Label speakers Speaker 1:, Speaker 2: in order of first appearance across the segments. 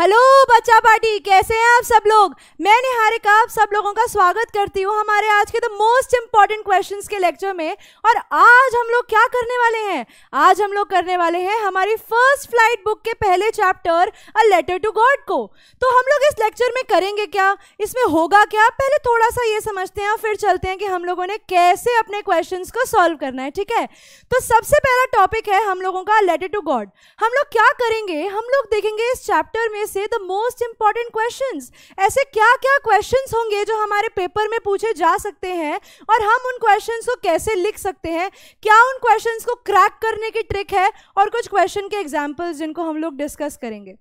Speaker 1: Hello बच्चा party कैसे हैं आप सब लोग मैं निहारिका आप सब लोगों का स्वागत करती हूँ हमारे आज के द मोस्ट इम्पॉर्टेंट क्वेश्चंस के लेक्चर में और आज हम लोग क्या करने वाले हैं आज हम लोग करने वाले हैं हमारी फर्स्ट फ्लाइट बुक के पहले chapter a letter to God को तो हम लोग इस लेक्चर में करेंगे क्या इसमें होगा क्या पहले थोड़ा सा ये समझते हैं फिर चलते हैं कि हम लोगों ने कैसे अपने क्वेश्चन को सॉल्व करना है ठीक है तो सबसे पहला टॉपिक है हम लोगों का लेटर टू गॉड हम लोग क्या करेंगे हम लोग देखेंगे इस चैप्टर में से द मोस्ट इंपॉर्टेंट क्वेश्चन ऐसे क्या क्या क्वेश्चन होंगे जो हमारे पेपर में पूछे जा सकते हैं और हम उन क्वेश्चन को कैसे लिख सकते हैं क्या उन क्वेश्चन को क्रैक करने की ट्रिक है और कुछ क्वेश्चन के एग्जाम्पल्स जिनको हम लोग डिस्कस करेंगे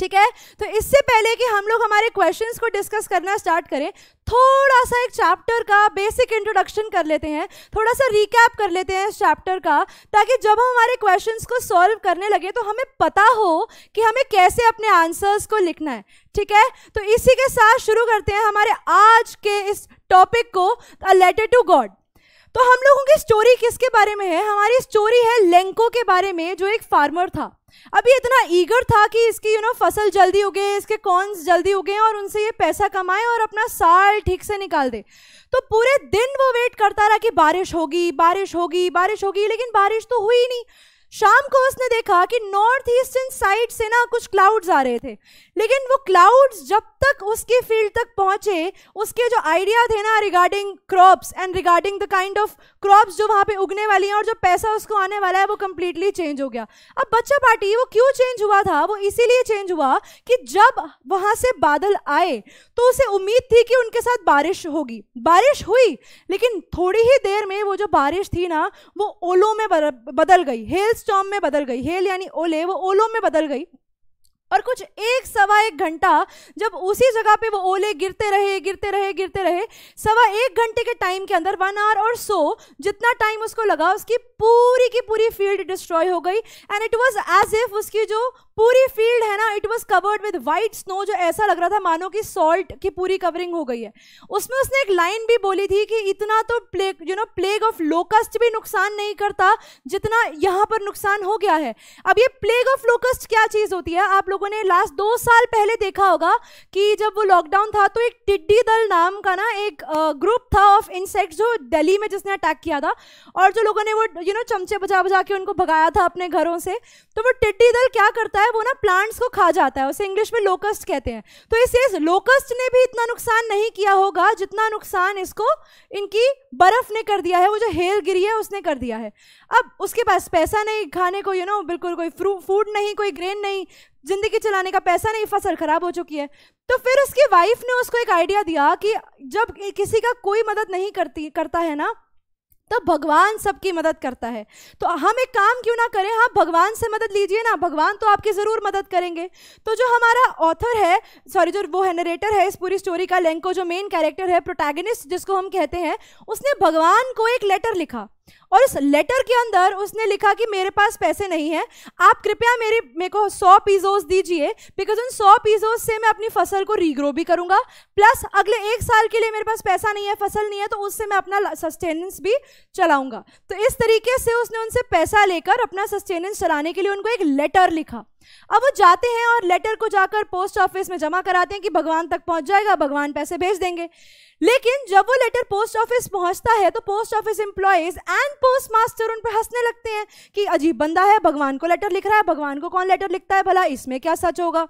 Speaker 1: ठीक है तो इससे पहले कि हम लोग हमारे क्वेश्चंस को डिस्कस करना स्टार्ट करें थोड़ा सा एक चैप्टर का बेसिक इंट्रोडक्शन कर लेते हैं थोड़ा सा रिकैप कर लेते हैं इस चैप्टर का ताकि जब हम हमारे क्वेश्चंस को सॉल्व करने लगे तो हमें पता हो कि हमें कैसे अपने आंसर्स को लिखना है ठीक है तो इसी के साथ शुरू करते हैं हमारे आज के इस टॉपिक को लेटर टू गॉड तो हम लोगों की स्टोरी किसके बारे में है हमारी स्टोरी है लेंको के बारे में जो एक फार्मर था अभी इतना ईगर था कि इसकी यू नो फसल जल्दी उगे इसके कॉर्न्स जल्दी उगे और उनसे ये पैसा कमाए और अपना साल ठीक से निकाल दे तो पूरे दिन वो वेट करता रहा कि बारिश होगी बारिश होगी बारिश होगी लेकिन बारिश तो हुई नहीं शाम को उसने देखा कि नॉर्थ ईस्टर्न साइड से ना कुछ क्लाउड्स आ रहे थे लेकिन वो क्लाउड्स जब तक उसके फील्ड तक पहुंचे उसके जो आइडिया थे ना regarding crops and regarding the kind of crops जो वहां पे उगने वाली हैं और जो पैसा उसको आने वाला है वो कम्प्लीटली चेंज हो गया अब बच्चा पार्टी वो क्यों चेंज हुआ था वो इसीलिए चेंज हुआ कि जब वहां से बादल आए तो उसे उम्मीद थी कि उनके साथ बारिश होगी बारिश हुई लेकिन थोड़ी ही देर में वो जो बारिश थी ना वो ओलों में बदल गई हेल्स स्टॉम में बदल गई हेल यानी ओले वो ओलो में बदल गई और कुछ एक सवा एक घंटा जब उसी जगह पे वो ओले गिरते रहे गिरते रहे गिरते रहे सवा एक घंटे के टाइम के अंदर वन आवर और सो जितना टाइम उसको लगा उसकी पूरी की पूरी फील्ड डिस्ट्रॉय हो गई and it was as if उसकी जो पूरी फील्ड है ना it was covered with white snow जो ऐसा लग रहा था मानो कि सॉल्ट की पूरी कवरिंग हो गई है उसमें उसने एक लाइन भी बोली थी कि इतना तो plague you know plague of locust भी नुकसान नहीं करता जितना यहाँ पर नुकसान हो गया है अब ये प्लेग ऑफ लोकस्ट क्या चीज़ होती है आप लोगों ने लास्ट दो साल पहले देखा होगा कि जब वो लॉकडाउन था तो एक टिड्डी दल नाम का ना एक ग्रुप था ऑफ इंसेक्ट जो दिल्ली में जिसने अटैक किया था और जो लोगों ने वो यू नो चमचे बजा बजा के उनको भगाया था अपने घरों से तो वो टिड्डी दल क्या करता है है वो ना प्लांट्स को खा जाता है उसे इंग्लिश में लोकस्ट कहते हैं तो इस इस लोकस्ट ने भी इतना नुकसान नहीं किया होगा जितना नुकसान इसको इनकी बर्फ ने कर दिया है वो जो हेल गिरी है उसने कर दिया है अब उसके पास पैसा नहीं खाने को यू नो बिल्कुल कोई फूड नहीं कोई ग्रेन नहीं जिंदगी चलाने का पैसा नहीं फसल खराब हो चुकी है तो फिर उसकी वाइफ ने उसको एक आइडिया दिया कि जब किसी का कोई मदद नहीं करती करता है ना तब भगवान सबकी मदद करता है तो हम एक काम क्यों ना करें आप हाँ, भगवान से मदद लीजिए ना भगवान तो आपकी ज़रूर मदद करेंगे तो जो हमारा ऑथर है सॉरी जो वो है नरेटर है इस पूरी स्टोरी का लेंको जो मेन कैरेक्टर है प्रोटैगनिस्ट जिसको हम कहते हैं उसने भगवान को एक लेटर लिखा और उस लेटर के अंदर उसने लिखा कि मेरे पास पैसे नहीं है आप कृपया मेरे मेरे को सौ पीजोस दीजिए बिकॉज उन सौ पीजोस से मैं अपनी फसल को रीग्रो भी करूंगा प्लस अगले एक साल के लिए मेरे पास पैसा नहीं है फसल नहीं है तो उससे मैं अपना सस्टेनेंस भी चलाऊंगा तो इस तरीके से उसने उनसे पैसा लेकर अपना सस्टेनेंस चलाने के लिए उनको एक लेटर लिखा अब वो जाते हैं और लेटर को जाकर पोस्ट ऑफिस में जमा कराते हैं कि भगवान तक पहुंच जाएगा भगवान पैसे भेज देंगे लेकिन जब वो लेटर पोस्ट ऑफिस पहुंचता है तो post office employees and postmaster उन पर हंसने लगते हैं कि अजीब बंदा है भगवान को लेटर लिख रहा है भगवान को कौन लेटर लिखता है भला इसमें क्या सच होगा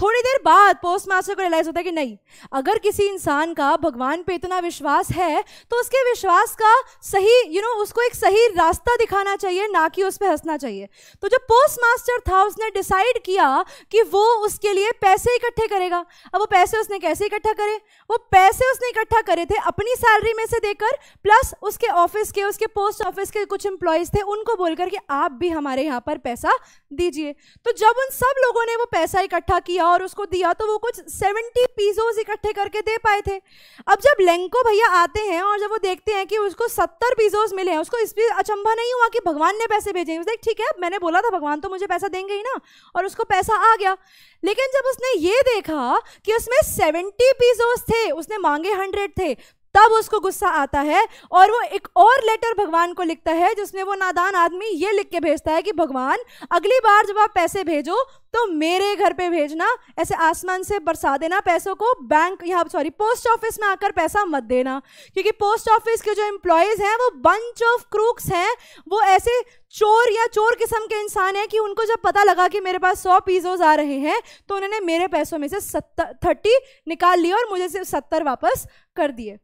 Speaker 1: थोड़ी देर बाद पोस्ट मास्टर को रियलाइज होता है कि नहीं अगर किसी इंसान का भगवान पे इतना विश्वास है तो उसके विश्वास का सही यू you नो know, उसको एक सही रास्ता दिखाना चाहिए ना कि उस पर हंसना चाहिए तो जो पोस्ट मास्टर था उसने डिसाइड किया कि वो उसके लिए पैसे इकट्ठे करेगा अब वो पैसे उसने कैसे इकट्ठा करे वो पैसे उसने इकट्ठा करे थे अपनी सैलरी में से देकर प्लस उसके ऑफिस के उसके पोस्ट ऑफिस के कुछ एम्प्लॉयज थे उनको बोलकर कि आप भी हमारे यहाँ पर पैसा दीजिए तो जब उन सब लोगों ने वो पैसा इकट्ठा किया दिया और उसको दिया तो वो कुछ सेवेंटी पीजोज इकट्ठे करके दे पाए थे अब जब लेंको भैया आते हैं और जब वो देखते हैं कि उसको सत्तर पीजोज मिले हैं उसको इस भी अचंभा नहीं हुआ कि भगवान ने पैसे भेजे उसने ठीक है मैंने बोला था भगवान तो मुझे पैसा देंगे ही ना और उसको पैसा आ गया लेकिन जब उसने ये देखा कि उसमें सेवेंटी पीजोज थे उसने मांगे हंड्रेड थे तब उसको गुस्सा आता है और वो एक और लेटर भगवान को लिखता है जिसमें वो नादान आदमी ये लिख के भेजता है कि भगवान अगली बार जब आप पैसे भेजो तो मेरे घर पे भेजना ऐसे आसमान से बरसा देना पैसों को बैंक यहाँ सॉरी पोस्ट ऑफिस में आकर पैसा मत देना क्योंकि पोस्ट ऑफिस के जो एम्प्लॉयज़ हैं वो बंच ऑफ क्रूक्स हैं वो ऐसे चोर या चोर किस्म के इंसान हैं कि उनको जब पता लगा कि मेरे पास सौ पीजोज आ रहे हैं तो उन्होंने मेरे पैसों में से सत्तर थर्टी निकाल लिए और मुझे सिर्फ सत्तर वापस कर दिए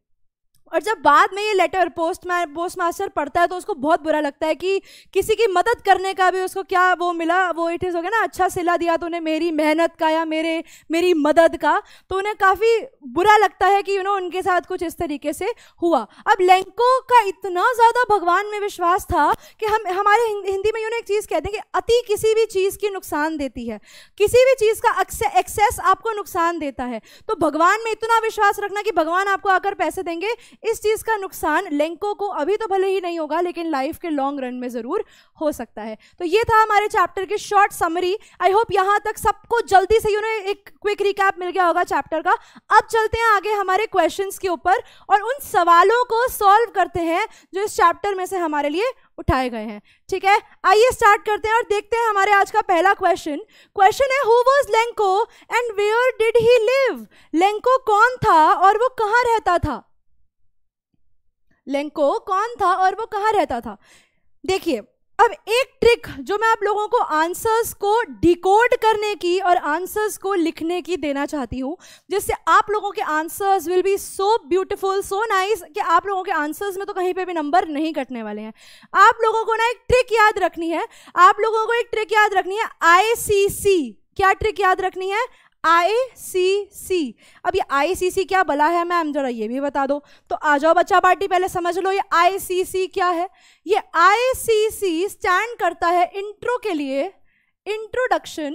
Speaker 1: और जब बाद में ये लेटर पोस्ट पोस्ट मास्टर पढ़ता है तो उसको बहुत बुरा लगता है कि किसी की मदद करने का भी उसको क्या वो मिला वो इट इज़ हो गया ना अच्छा सिला दिया तो उन्हें मेरी मेहनत का या मेरे मेरी मदद का तो उन्हें काफ़ी बुरा लगता है कि यू नो उनके साथ कुछ इस तरीके से हुआ अब लेंको का इतना ज़्यादा भगवान में विश्वास था कि हम हमारे हिंदी में यू नो एक चीज़ कहते हैं कि अति किसी भी चीज़ की नुकसान देती है किसी भी चीज़ का एक्सेस आपको नुकसान देता है तो भगवान में इतना विश्वास रखना कि भगवान आपको आकर पैसे देंगे इस चीज़ का नुकसान लेंको को अभी तो भले ही नहीं होगा लेकिन लाइफ के लॉन्ग रन में ज़रूर हो सकता है तो ये था हमारे चैप्टर की शॉर्ट समरी आई होप यहाँ तक सबको जल्दी से यू नो एक क्विक रिकैप मिल गया होगा चैप्टर का अब चलते हैं आगे हमारे क्वेश्चन के ऊपर और उन सवालों को सॉल्व करते हैं जो इस चैप्टर में से हमारे लिए उठाए गए हैं ठीक है आइए स्टार्ट करते हैं और देखते हैं हमारे आज का पहला क्वेश्चन क्वेश्चन है who was Lencho and where did he live Lencho कौन था और वो कहाँ रहता था लेंको कौन था और वो कहाँ रहता था देखिए अब एक ट्रिक जो मैं आप लोगों को आंसर्स को डिकोड करने की और आंसर्स को लिखने की देना चाहती हूँ जिससे आप लोगों के answers will be so beautiful so nice कि आप लोगों के आंसर्स में तो कहीं पे भी नंबर नहीं कटने वाले हैं आप लोगों को ना एक ट्रिक याद रखनी है आप लोगों को एक ट्रिक याद रखनी है आई क्या ट्रिक याद रखनी है आई सी सी अब ये सी क्या बला है मैम जरा ये भी बता दो तो आ जाओ बच्चा पार्टी पहले समझ लो ये आई सी सी क्या है ये सी स्टैंड करता है इंट्रो के लिए इंट्रोडक्शन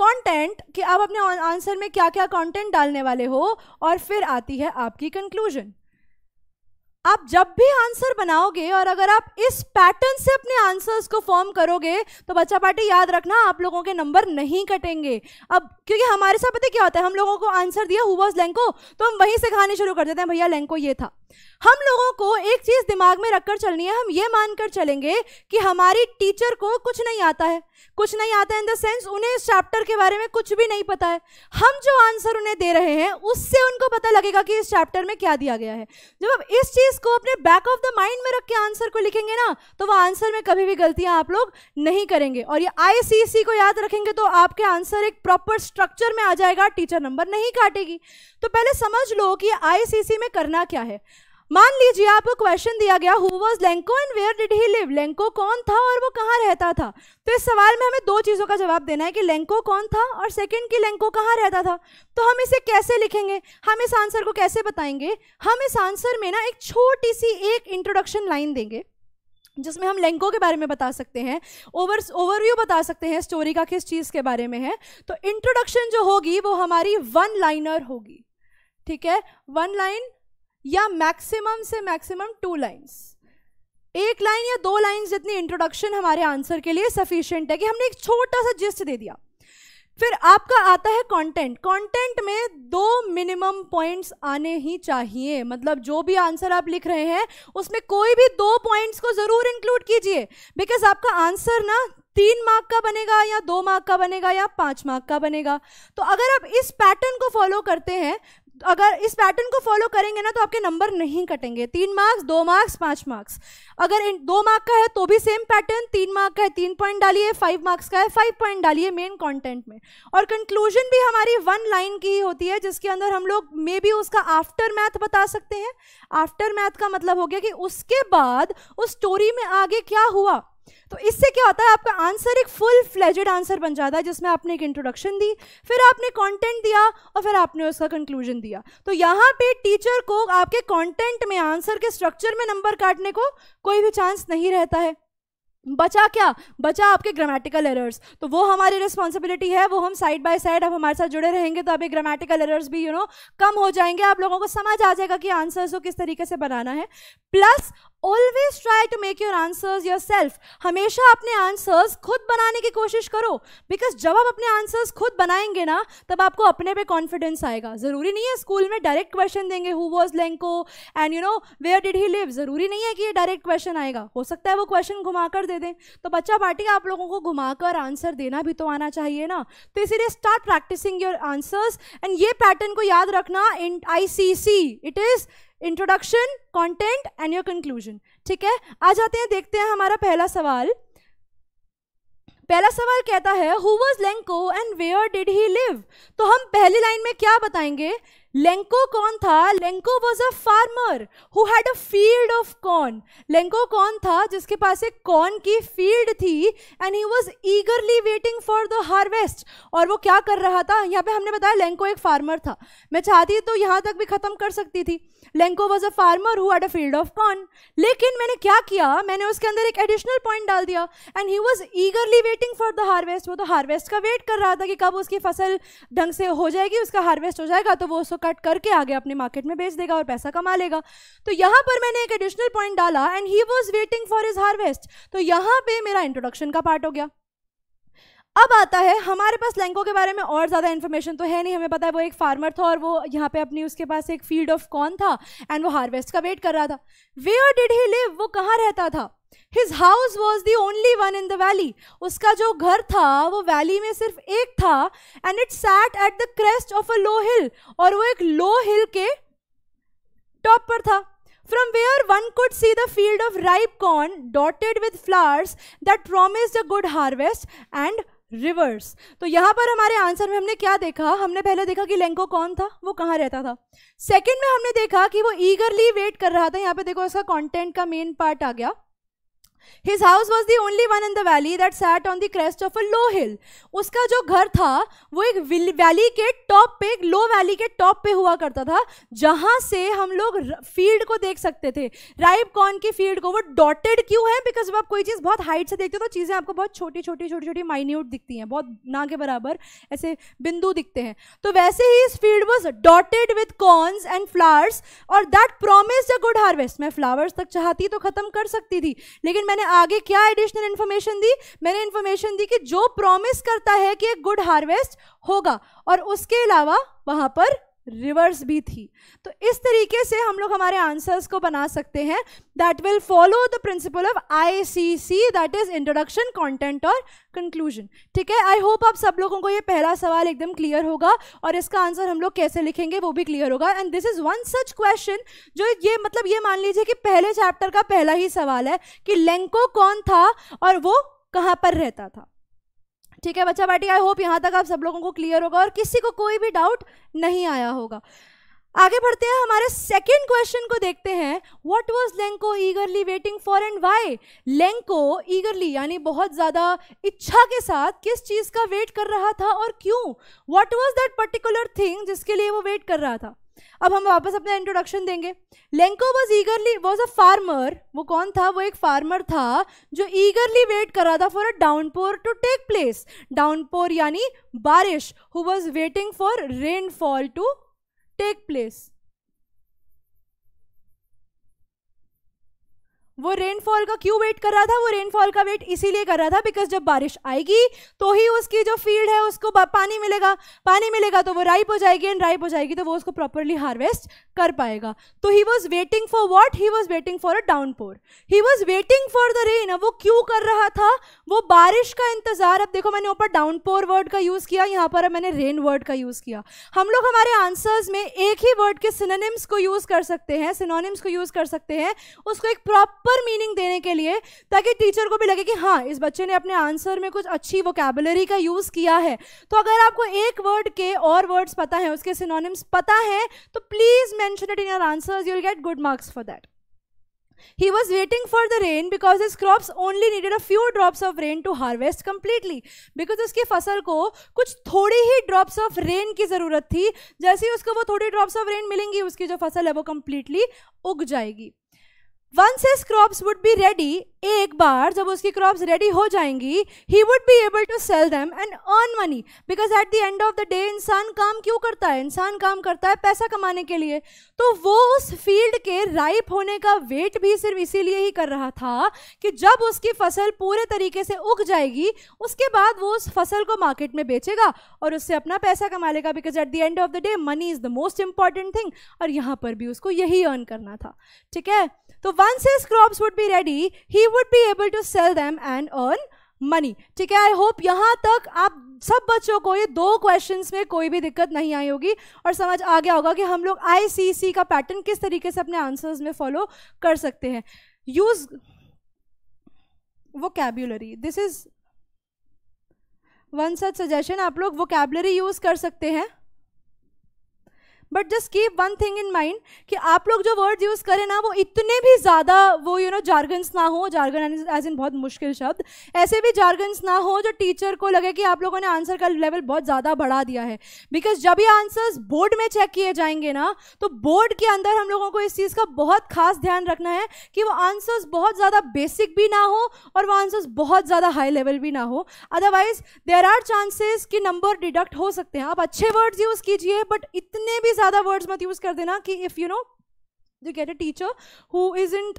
Speaker 1: कंटेंट कि आप अपने आंसर में क्या क्या कंटेंट डालने वाले हो और फिर आती है आपकी कंक्लूजन आप जब भी आंसर बनाओगे और अगर आप इस पैटर्न से अपने आंसर्स को फॉर्म करोगे तो बच्चा पार्टी याद रखना आप लोगों के नंबर नहीं कटेंगे अब क्योंकि हमारे साथ पता क्या होता है हम लोगों को आंसर दिया हुआ लैंको तो हम वहीं से कहानी शुरू कर देते हैं भैया लैंको ये था हम लोगों को एक चीज दिमाग में रखकर चलनी है हम ये मानकर चलेंगे कि हमारी टीचर को कुछ नहीं आता है कुछ नहीं आता है इन द सेंस उन्हें इस चैप्टर के बारे में कुछ भी नहीं पता है हम जो आंसर उन्हें दे रहे हैं उससे उनको पता लगेगा कि इस चैप्टर में क्या दिया गया है जब आप इस चीज को अपने बैक ऑफ द माइंड में रख के आंसर को लिखेंगे ना तो वह आंसर में कभी भी गलतियां आप लोग नहीं करेंगे और ये आई को याद रखेंगे तो आपके आंसर एक प्रॉपर स्ट्रक्चर में आ जाएगा टीचर नंबर नहीं काटेगी तो पहले समझ लो कि आई में करना क्या है मान लीजिए आपको क्वेश्चन दिया गया who was Lencho and where did he live Lencho कौन था और वो कहाँ रहता था तो इस सवाल में हमें दो चीज़ों का जवाब देना है कि लेंको कौन था और सेकंड कि लेंको कहाँ रहता था तो हम इसे कैसे लिखेंगे हम इस आंसर को कैसे बताएंगे हम इस आंसर में ना एक छोटी सी एक इंट्रोडक्शन लाइन देंगे जिसमें हम लेंको के बारे में बता सकते हैं ओवर ओवरव्यू बता सकते हैं स्टोरी का किस चीज़ के बारे में है तो इंट्रोडक्शन जो होगी वो हमारी वन लाइनर होगी ठीक है वन लाइन या मैक्सिमम से मैक्सिमम टू लाइन्स एक लाइन या दो लाइन जितनी इंट्रोडक्शन हमारे आंसर के लिए सफिशियंट है कि हमने एक छोटा सा जिस्ट दे दिया फिर आपका आता है कंटेंट कंटेंट में दो मिनिमम पॉइंट्स आने ही चाहिए मतलब जो भी आंसर आप लिख रहे हैं उसमें कोई भी दो पॉइंट्स को ज़रूर इंक्लूड कीजिए बिकॉज आपका आंसर ना तीन मार्क का बनेगा या दो मार्क का बनेगा या पांच मार्क का बनेगा तो अगर आप इस पैटर्न को फॉलो करते हैं अगर इस पैटर्न को फॉलो करेंगे ना तो आपके नंबर नहीं कटेंगे तीन मार्क्स दो मार्क्स पाँच मार्क्स अगर इन दो मार्क का है तो भी सेम पैटर्न तीन मार्क का है तीन पॉइंट डालिए फाइव मार्क्स का है फाइव पॉइंट डालिए मेन कंटेंट में और कंक्लूजन भी हमारी वन लाइन की ही होती है जिसके अंदर हम लोग मे बी उसका आफ्टर मैथ बता सकते हैं आफ्टर मैथ का मतलब हो गया कि उसके बाद उस स्टोरी में आगे क्या हुआ तो इससे क्या होता है आपका आंसर एक फुल फ्लेजेड आंसर बन जाता है जिसमें आपने एक इंट्रोडक्शन दी फिर आपने कंटेंट दिया और फिर आपने उसका कंक्लूजन दिया तो यहाँ पे टीचर को आपके कंटेंट में आंसर के स्ट्रक्चर में नंबर काटने को कोई भी चांस नहीं रहता है बचा क्या बचा आपके ग्रामेटिकल एरर्स तो वो हमारी रिस्पॉन्सिबिलिटी है वो हम साइड बाय साइड अब हमारे साथ जुड़े रहेंगे तो अभी ग्रामेटिकल एरर्स भी यू you नो know, कम हो जाएंगे आप लोगों को समझ आ जाएगा कि आंसर्स को किस तरीके से बनाना है plus always try to make your answers yourself हमेशा अपने आंसर्स खुद बनाने की कोशिश करो बिकॉज जब आप अपने आंसर्स खुद बनाएंगे ना तब आपको अपने पे कॉन्फिडेंस आएगा ज़रूरी नहीं है स्कूल में डायरेक्ट क्वेश्चन देंगे who was Lencho and you know where did he live ज़रूरी नहीं है कि ये डायरेक्ट क्वेश्चन आएगा हो सकता है वो क्वेश्चन घुमा कर दे दें तो बच्चा पार्टी आप लोगों को घुमा कर आंसर देना भी तो आना चाहिए ना तो इसीलिए start practicing your answers and ये पैटर्न को याद रखना in I C C it is introduction content and your conclusion ठीक है आ जाते हैं देखते हैं हमारा पहला सवाल पहला सवाल कहता है who was Lencho and where did he live तो हम पहली लाइन में क्या बताएंगे लेंको कौन था Lencho was a farmer who had a field of corn Lencho कौन था जिसके पास एक कॉर्न की फील्ड थी and he was eagerly waiting for the harvest और वो क्या कर रहा था यहाँ पे हमने बताया लेंको एक फार्मर था मैं चाहती तो यहाँ तक भी ख़त्म कर सकती थी Lencho was a farmer who at a field of corn लेकिन मैंने क्या किया मैंने उसके अंदर एक एडिशनल पॉइंट डाल दिया and he was eagerly waiting for the harvest वो तो हार्वेस्ट का वेट कर रहा था कि कब उसकी फसल ढंग से हो जाएगी उसका हार्वेस्ट हो जाएगा तो वो उसको कट करके आगे अपने मार्केट में बेच देगा और पैसा कमा लेगा तो यहाँ पर मैंने एक एडिशनल पॉइंट डाला and he was waiting for his harvest तो यहाँ पे मेरा इंट्रोडक्शन का पार्ट हो गया अब आता है हमारे पास लैंको के बारे में और ज़्यादा इन्फॉर्मेशन तो है नहीं हमें पता है वो एक फार्मर था और वो यहाँ पे अपनी उसके पास एक फील्ड ऑफ कॉर्न था एंड वो हार्वेस्ट का वेट कर रहा था वेयर डिड ही लिव वो कहाँ रहता था his house was the only one in the valley उसका जो घर था वो वैली में सिर्फ एक था and it sat at the crest of a low hill और वो एक लो हिल के टॉप पर था from where one could see the field of ripe corn dotted with flowers that promised a good harvest and reverse तो यहाँ पर हमारे आंसर में हमने क्या देखा हमने पहले देखा कि लेंको कौन था वो कहाँ रहता था सेकंड में हमने देखा कि वो ईगरली वेट कर रहा था यहाँ पे देखो इसका कंटेंट का मेन पार्ट आ गया his house was the only one in the valley that sat on the crest of a low hill उसका जो घर था वो एक वैली के टॉप पे एक लो वैली के टॉप पे हुआ करता था जहां से हम लोग फील्ड को देख सकते थे राइब कॉर्न की फील्ड को वो डॉटेड क्यों है बिकॉज जब आप कोई चीज़ बहुत हाइट से देखते हो तो चीज़ें आपको बहुत छोटी छोटी छोटी छोटी माइन्यूट दिखती हैं बहुत ना के बराबर ऐसे बिंदु दिखते हैं तो वैसे ही इस field was dotted with corns and flowers और that promise a good harvest मैं फ्लावर्स तक चाहती तो ख़त्म कर सकती थी लेकिन मैंने आगे क्या एडिशनल इन्फॉर्मेशन दी मैंने इन्फॉर्मेशन दी कि जो प्रॉमिस करता है कि एक गुड हार्वेस्ट होगा और उसके अलावा वहां पर रिवर्स भी थी तो इस तरीके से हम लोग हमारे आंसर्स को बना सकते हैं that will follow the principle of I C C that is introduction content और कंक्लूजन ठीक है आई होप आप सब लोगों को ये पहला सवाल एकदम क्लियर होगा और इसका आंसर हम लोग कैसे लिखेंगे वो भी क्लियर होगा and this is one such question जो ये मतलब ये मान लीजिए कि पहले चैप्टर का पहला ही सवाल है कि लेंको कौन था और वो कहाँ पर रहता था ठीक है बच्चा बाटी आई होप यहाँ तक आप सब लोगों को क्लियर होगा और किसी को कोई भी डाउट नहीं आया होगा आगे बढ़ते हैं हमारे सेकंड क्वेश्चन को देखते हैं what was Lencho eagerly waiting for and why Lencho eagerly यानी बहुत ज़्यादा इच्छा के साथ किस चीज़ का वेट कर रहा था और क्यों what was that particular thing जिसके लिए वो वेट कर रहा था अब हम वापस अपना इंट्रोडक्शन देंगे Lencho was eagerly was a farmer वो कौन था वो एक फार्मर था जो ईगरली वेट कर रहा था for a downpour to take place downpour यानी बारिश who was waiting for rainfall to take place वो रेनफॉल का क्यों वेट कर रहा था वो रेनफॉल का वेट इसीलिए कर रहा था बिकॉज जब बारिश आएगी तो ही उसकी जो फील्ड है उसको पानी मिलेगा पानी मिलेगा तो वो राइप हो जाएगी एंड राइप हो जाएगी तो वो उसको प्रॉपरली हार्वेस्ट कर पाएगा तो he was waiting for what he was waiting for a downpour he was waiting for the rain वो क्यों कर रहा था वो बारिश का इंतजार अब देखो मैंने ऊपर डाउन पोर वर्ड का यूज़ किया यहाँ पर मैंने रेन वर्ड का यूज़ किया हम लोग हमारे आंसर्स में एक ही वर्ड के सिनोनिम्स को यूज़ कर सकते हैं सिनोनिम्स को यूज़ कर सकते हैं उसको एक प्रॉपर प्रॉपर मीनिंग देने के लिए ताकि टीचर को भी लगे कि हाँ इस बच्चे ने अपने आंसर में कुछ अच्छी वोकेबलरी का यूज़ किया है तो अगर आपको एक वर्ड के और वर्ड्स पता है उसके सिनोनिम्स पता है तो please mention it in your answers you'll get good marks for that He was waiting for the rain because his crops only needed a few drops of rain to harvest completely. Because उसकी फसल को कुछ थोड़ी ही drops of rain की ज़रूरत थी जैसे ही उसको वो थोड़ी drops of rain मिलेंगी उसकी जो फसल है वो completely उग जाएगी Once his crops would be ready, एक बार जब उसकी क्रॉप्स रेडी हो जाएंगी he would be able to sell them and earn money because at the end of the day इंसान काम क्यों करता है इंसान काम करता है पैसा कमाने के लिए तो वो उस फील्ड के राइप होने का वेट भी सिर्फ इसीलिए ही कर रहा था कि जब उसकी फसल पूरे तरीके से उग जाएगी उसके बाद वो उस फसल को मार्केट में बेचेगा और उससे अपना पैसा कमा लेगा because at the end of the day money is the most important thing और यहाँ पर भी उसको यही अर्न करना था ठीक है तो once his crops would be ready he would be able to sell them and earn money ठीक है आई होप यहाँ तक आप सब बच्चों को ये दो क्वेश्चंस में कोई भी दिक्कत नहीं आई होगी और समझ आ गया होगा कि हम लोग आईसीसी का पैटर्न किस तरीके से अपने आंसर्स में फॉलो कर सकते हैं use vocabulary this is one such suggestion आप लोग वो कैबलरी यूज़ कर सकते हैं but just keep one thing in mind कि आप लोग जो वर्ड यूज़ करें ना वो इतने भी ज़्यादा वो यू नो जार्गन्स ना हो जार्गन एज इन बहुत मुश्किल शब्द ऐसे भी जार्गन्स ना हो जो टीचर को लगे कि आप लोगों ने आंसर का लेवल बहुत ज़्यादा बढ़ा दिया है बिकॉज जब ये आंसर्स बोर्ड में चेक किए जाएंगे ना तो बोर्ड के अंदर हम लोगों को इस चीज़ का बहुत खास ध्यान रखना है कि वो आंसर्स बहुत ज़्यादा बेसिक भी ना हो और वो आंसर्स बहुत ज़्यादा हाई लेवल भी ना हो अदरवाइज देर आर चांसेस कि नंबर डिडक्ट हो सकते हैं आप अच्छे वर्ड्स यूज़ कीजिए बट इतने भी ज्यादा वर्ड्स मत यूज कर देना कि if you know you get a teacher who is in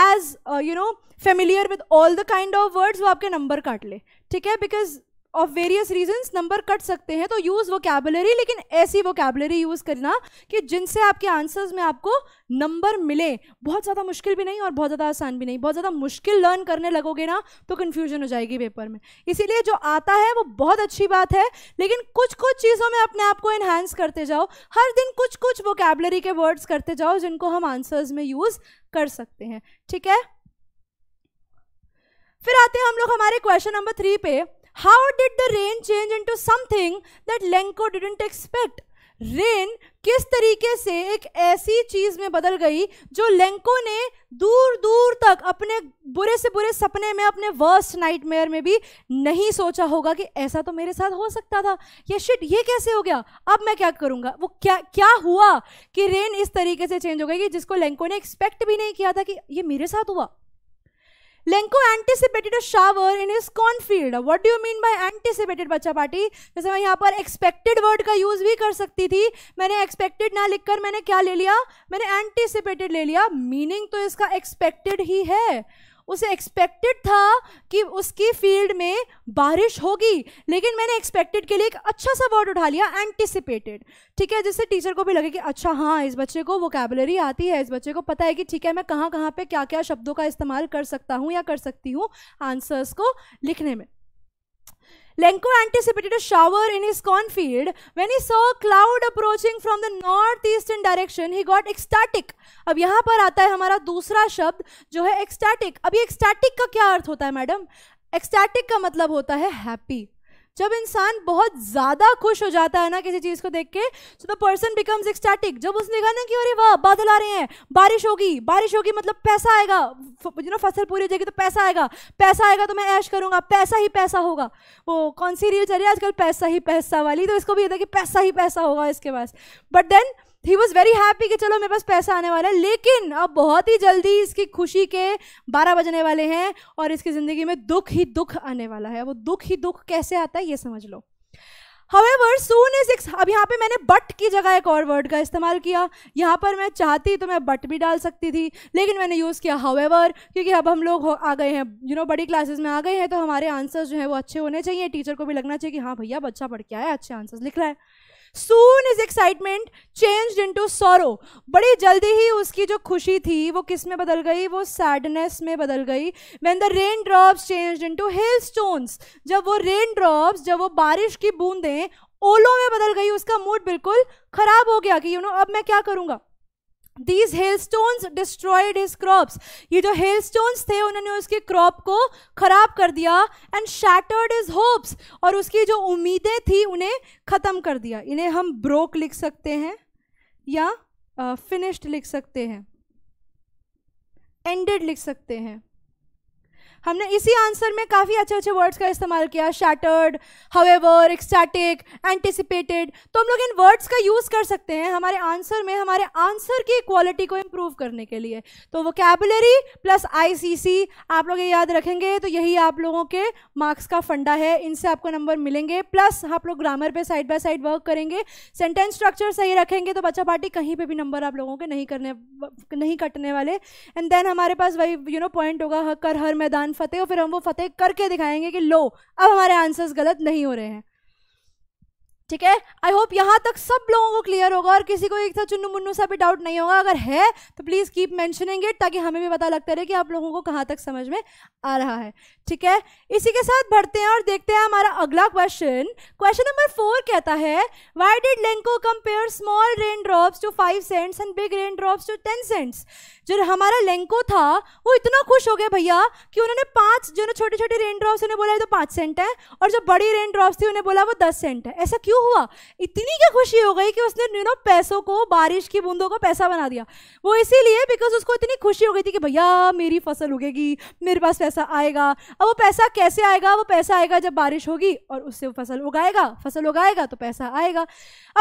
Speaker 1: age you know familiar with all the kind of words वो आपके नंबर काट ले ठीक है because of various reasons number कट सकते हैं तो यूज़ वो कैबलरी लेकिन ऐसी कैबलरी यूज़ करना कि जिनसे आपके आंसर्स में आपको नंबर मिले बहुत ज़्यादा मुश्किल भी नहीं और बहुत ज़्यादा आसान भी नहीं बहुत ज़्यादा मुश्किल लर्न करने लगोगे ना तो कन्फ्यूजन हो जाएगी पेपर में इसीलिए जो आता है वो बहुत अच्छी बात है लेकिन कुछ कुछ चीज़ों में अपने आप को इन्हांस करते जाओ हर दिन कुछ कुछ कैबलरी के वर्ड्स करते जाओ जिनको हम आंसर्स में यूज़ कर सकते हैं ठीक है फिर आते हैं हम लोग हमारे क्वेश्चन नंबर थ्री पे How did the rain change into something that Lenko didn't expect? Rain किस तरीके से एक ऐसी चीज में बदल गई जो लेंको ने दूर दूर तक अपने बुरे से बुरे सपने में अपने वर्स्ट नाइटमेयर में भी नहीं सोचा होगा कि ऐसा तो मेरे साथ हो सकता था ये शिट ये कैसे हो गया अब मैं क्या करूँगा वो क्या क्या हुआ कि रेन इस तरीके से चेंज हो गई कि जिसको लेंको ने एक्सपेक्ट भी नहीं किया था कि ये मेरे साथ हुआ Lencho anticipated shower in his cornfield what do mean by anticipated बच्चा पार्टी जैसे मैं यहाँ पर एक्सपेक्टेड वर्ड का यूज भी कर सकती थी मैंने एक्सपेक्टेड ना लिखकर मैंने क्या ले लिया मैंने एंटीसिपेटेड ले लिया मीनिंग तो इसका एक्सपेक्टेड ही है उसे एक्सपेक्टेड था कि उसकी फील्ड में बारिश होगी लेकिन मैंने एक्सपेक्टेड के लिए एक अच्छा सा वर्ड उठा लिया एंटिसिपेटेड ठीक है जिससे टीचर को भी लगे कि अच्छा हाँ इस बच्चे को वोकेबलरी आती है इस बच्चे को पता है कि ठीक है मैं कहाँ कहाँ पे क्या क्या शब्दों का इस्तेमाल कर सकता हूँ या कर सकती हूँ आंसर्स को लिखने में Lenko anticipated a shower in his cornfield. When he saw a cloud approaching from the northeastern direction, he got ecstatic. अब यहाँ पर आता है हमारा दूसरा शब्द जो है ecstatic. अब ये ecstatic का क्या अर्थ होता है मैडम ecstatic का मतलब होता है happy. जब इंसान बहुत ज़्यादा खुश हो जाता है ना किसी चीज़ को देख के so the person becomes ecstatic जब उसने कहा ना कि अरे वाह बादल आ रहे हैं बारिश होगी बारिश होगी मतलब पैसा आएगा यू नो फसल पूरी हो जाएगी तो पैसा आएगा पैसा आएगा तो मैं ऐश करूंगा पैसा ही पैसा होगा वो कौन सी रील चल रही है आजकल पैसा ही पैसा वाली तो इसको भी ये था कि पैसा ही पैसा होगा इसके पास but then he was very happy कि चलो मेरे पास पैसा आने वाला है लेकिन अब बहुत ही जल्दी इसकी खुशी के बारह बजने वाले हैं और इसकी ज़िंदगी में दुख ही दुख आने वाला है वो दुख ही दुख कैसे आता है ये समझ लो हवेवर सून इज एक्स अब यहाँ पे मैंने बट की जगह एक और वर्ड का इस्तेमाल किया यहाँ पर मैं चाहती तो मैं बट भी डाल सकती थी लेकिन मैंने यूज़ किया हवेवर क्योंकि अब हम लोग आ गए हैं यू नो बड़ी क्लासेस में आ गए हैं तो हमारे आंसर्स जो है वो अच्छे होने चाहिए टीचर को भी लगना चाहिए कि हाँ भैया बच्चा पढ़ के आया अच्छे आंसर्स लिख रहा है soon is excitement change to sorrow बड़ी जल्दी ही उसकी जो खुशी थी वो किस में बदल गई वो सैडनेस में बदल गई when the rain drops change to hailstones जब वो रेन ड्रॉप्स जब वो बारिश की बूंदें ओलों में बदल गई उसका मूड बिल्कुल खराब हो गया कि यू you नो know, अब मैं क्या करूँगा these stone destroyed his crops ये जो हेलस्टोन्स थे उन्होंने उसके क्रॉप को खराब कर दिया एंड शैटर्ड इज होप्स और उसकी जो उम्मीदें थी उन्हें ख़त्म कर दिया इन्हें हम ब्रोक लिख सकते हैं या फिनिश्ड uh, लिख सकते हैं एंडेड लिख सकते हैं हमने इसी आंसर में काफ़ी अच्छे अच्छे वर्ड्स का इस्तेमाल किया शैटर्ड हवेवर एक्स्टैटिक एंटिसिपेटेड तो हम लोग इन वर्ड्स का यूज़ कर सकते हैं हमारे आंसर में हमारे आंसर की क्वालिटी को इम्प्रूव करने के लिए तो वो कैबलरी प्लस आईसीसी आप लोग ये याद रखेंगे तो यही आप लोगों के मार्क्स का फंडा है इनसे आपको नंबर मिलेंगे प्लस आप लोग ग्रामर पर साइड बाय साइड वर्क करेंगे सेंटेंस स्ट्रक्चर सही रखेंगे तो बच्चा पार्टी कहीं पर भी नंबर आप लोगों के नहीं करने नहीं कटने वाले एंड देन हमारे पास वही यू नो पॉइंट होगा कर हर मैदान फतेह और फिर हम वो फतेह करके दिखाएंगे कि लो अब हमारे आंसर्स गलत नहीं हो रहे हैं ठीक है आई होप यहाँ तक सब लोगों को क्लियर होगा और किसी को एक सा चुन्नू मुन्नू सा भी डाउट नहीं होगा अगर है तो प्लीज़ कीप मैंशनिंग इट ताकि हमें भी पता लगता रहे कि आप लोगों को कहाँ तक समझ में आ रहा है ठीक है इसी के साथ बढ़ते हैं और देखते हैं हमारा अगला क्वेश्चन क्वेश्चन नंबर फोर कहता है why did Lencho compare small rain drops to five cents and big rain drops to ten cents जो हमारा लेंको था वो इतना खुश हो गया भैया कि उन्होंने पांच जो छोटे छोटे रेन ड्रॉप्स उन्हें बोला तो पांच सेंट है और जो बड़ी रेन ड्रॉप्स थी उन्हें बोला वो दस सेंट है ऐसा क्यों हुआ इतनी क्या खुशी हो गई कि उसने यू नो पैसों को बारिश की बूंदों को पैसा बना दिया वो इसीलिए बिकॉज उसको इतनी खुशी हो गई थी कि भैया मेरी फसल उगेगी मेरे पास पैसा आएगा अब वो पैसा कैसे आएगा वो पैसा आएगा जब बारिश होगी और उससे वो फसल उगाएगा फसल उगाएगा तो पैसा आएगा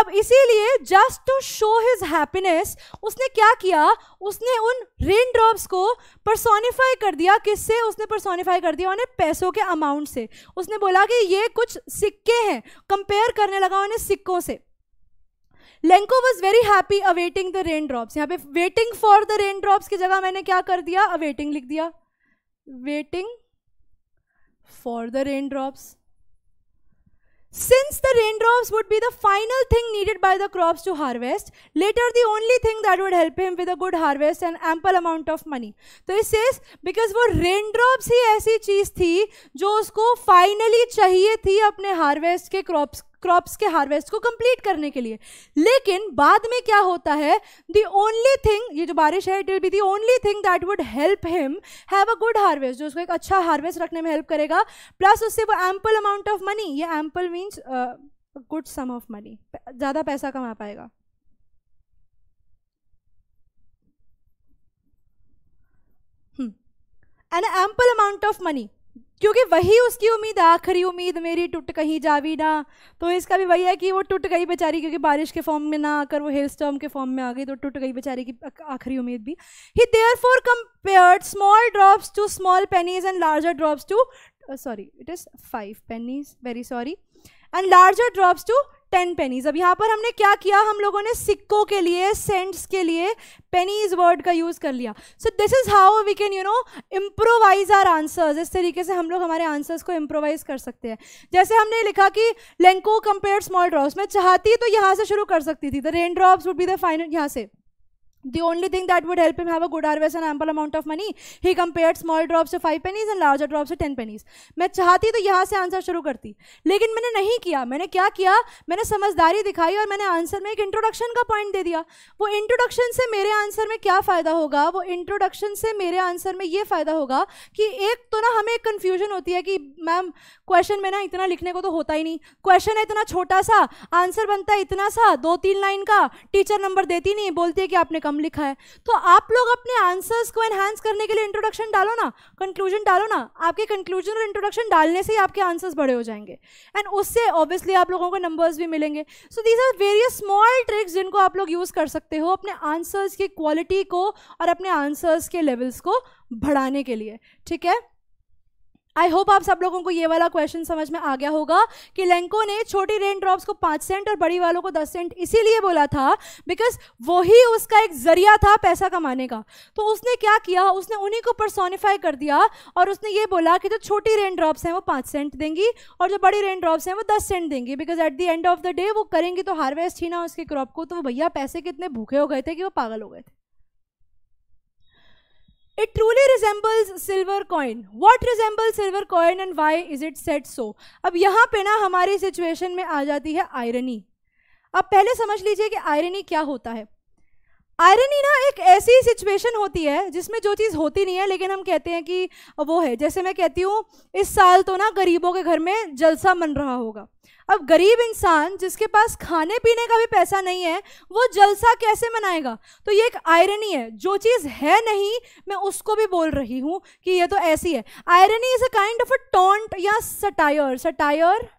Speaker 1: अब इसीलिए just to show his happiness उसने क्या किया उसने उन रेन ड्रॉप्स को परसोनीफाई कर दिया किससे उसने परसोनीफाई कर दिया उन्हें पैसों के अमाउंट से उसने बोला कि ये कुछ सिक्के हैं कंपेयर करने लगा लगाओ इन्हें सिक्कों से Lencho was very happy awaiting the rain drops यहाँ पे waiting for the rain drops की जगह मैंने क्या कर दिया अवेटिंग लिख दिया waiting for the rain drops Since the raindrops would be the final thing needed by the crops to harvest, later the only thing that would help him with a good harvest and ample amount of money. तो it says because वो raindrops ही ऐसी चीज थी जो उसको finally चाहिए थी अपने harvest के crops क्रॉप्स के हार्वेस्ट को कंप्लीट करने के लिए लेकिन बाद में क्या होता है दी ओनली थिंग ये जो बारिश है it will be the only thing that would help him have a good harvest जो उसको एक अच्छा हार्वेस्ट रखने में हेल्प करेगा प्लस उससे वो एम्पल अमाउंट ऑफ मनी ये ample means good sum of money ज़्यादा पैसा कमा पाएगा an ample amount of money क्योंकि वही उसकी उम्मीद आखिरी उम्मीद मेरी टूट कहीं जावी ना तो इसका भी वही है कि वो टूट गई बेचारी क्योंकि बारिश के फॉर्म में ना आकर वो हेल स्टर्म के फॉर्म में आ गई तो टूट गई बेचारी की आखिरी उम्मीद भी he therefore compared small drops to small pennies and larger drops to sorry it is five pennies very sorry and larger drops to ten pennies अब यहाँ पर हमने क्या किया हम लोगों ने सिक्कों के लिए सेंट्स के लिए पेनीज वर्ड का यूज़ कर लिया so this is how we can you know improvise our answers इस तरीके से हम लोग हमारे आंसर्स को इम्प्रोवाइज कर सकते हैं जैसे हमने लिखा कि लेंको कंपेयर स्मॉल ड्रॉप्स मैं चाहती तो यहाँ से शुरू कर सकती थी the rain drops would be the final यहाँ से The only thing that would help him have a good harvest and ample amount of money, he compared small drops to five pennies and larger drops to ten pennies. मैं चाहती तो यहाँ से answer शुरू करती लेकिन मैंने नहीं किया मैंने क्या किया मैंने समझदारी दिखाई और मैंने आंसर में एक इंट्रोडक्शन का पॉइंट दे दिया वो इंट्रोडक्शन से मेरे आंसर में क्या फ़ायदा होगा वो इंट्रोडक्शन से मेरे आंसर में ये फ़ायदा होगा कि एक तो ना हमें एक कन्फ्यूजन होती है कि मैम क्वेश्चन में ना इतना लिखने को तो होता ही नहीं क्वेश्चन है इतना छोटा सा आंसर बनता है इतना सा दो तीन लाइन का टीचर नंबर देती नहीं बोलती है कि आपने कहा कम लिखा है तो आप लोग अपने आंसर्स को एनहांस करने के लिए इंट्रोडक्शन डालो ना कंक्लूजन डालो ना आपके कंक्लूजन और इंट्रोडक्शन डालने से ही आपके आंसर्स बड़े हो जाएंगे एंड उससे ऑब्वियसली आप लोगों को नंबर्स भी मिलेंगे so these are various small tricks जिनको आप लोग यूज़ कर सकते हो अपने आंसर्स की क्वालिटी को और अपने आंसर्स के लेवल्स को बढ़ाने के लिए ठीक है आई होप आप सब लोगों को ये वाला क्वेश्चन समझ में आ गया होगा कि लेंको ने छोटी रेन ड्रॉप्स को पाँच सेंट और बड़ी वालों को दस सेंट इसीलिए बोला था बिकॉज वही उसका एक जरिया था पैसा कमाने का तो उसने क्या किया उसने उन्हीं को परसोनिफाई कर दिया और उसने ये बोला कि जो तो छोटी रेन ड्रॉप्स हैं वो पाँच सेंट देंगी और जो बड़ी रेन ड्रॉप्स हैं वो दस सेंट देंगी because at the end of the day वो करेंगी तो हार्वेस्ट ही ना उसके क्रॉप को तो वो भैया पैसे कितने भूखे हो गए थे कि वो पागल हो गए थे It truly resembles silver coin. What resembles silver coin and why is it said so? ab yahan pe na hamari situation mein aa jati hai irony ab pehle samajh lijiye ki irony kya hota hai irony ना एक ऐसी situation होती है जिसमें जो चीज़ होती नहीं है लेकिन हम कहते हैं कि वो है जैसे मैं कहती हूँ इस साल तो ना गरीबों के घर में जलसा मन रहा होगा अब गरीब इंसान जिसके पास खाने पीने का भी पैसा नहीं है वो जलसा कैसे मनाएगा तो ये एक आयरनी है जो चीज़ है नहीं मैं उसको भी बोल रही हूँ कि ये तो ऐसी है irony is a kind of a taunt या सटायर सटायर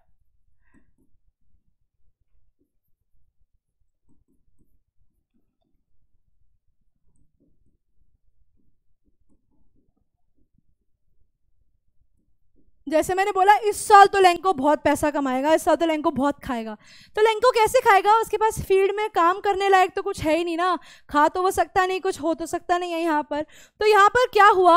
Speaker 1: जैसे मैंने बोला इस साल तो लेंको बहुत पैसा कमाएगा इस साल तो लेंको बहुत खाएगा तो लेंको कैसे खाएगा उसके पास फील्ड में काम करने लायक तो कुछ है ही नहीं ना खा तो वो सकता नहीं कुछ हो तो सकता नहीं है यहाँ पर तो यहाँ पर क्या हुआ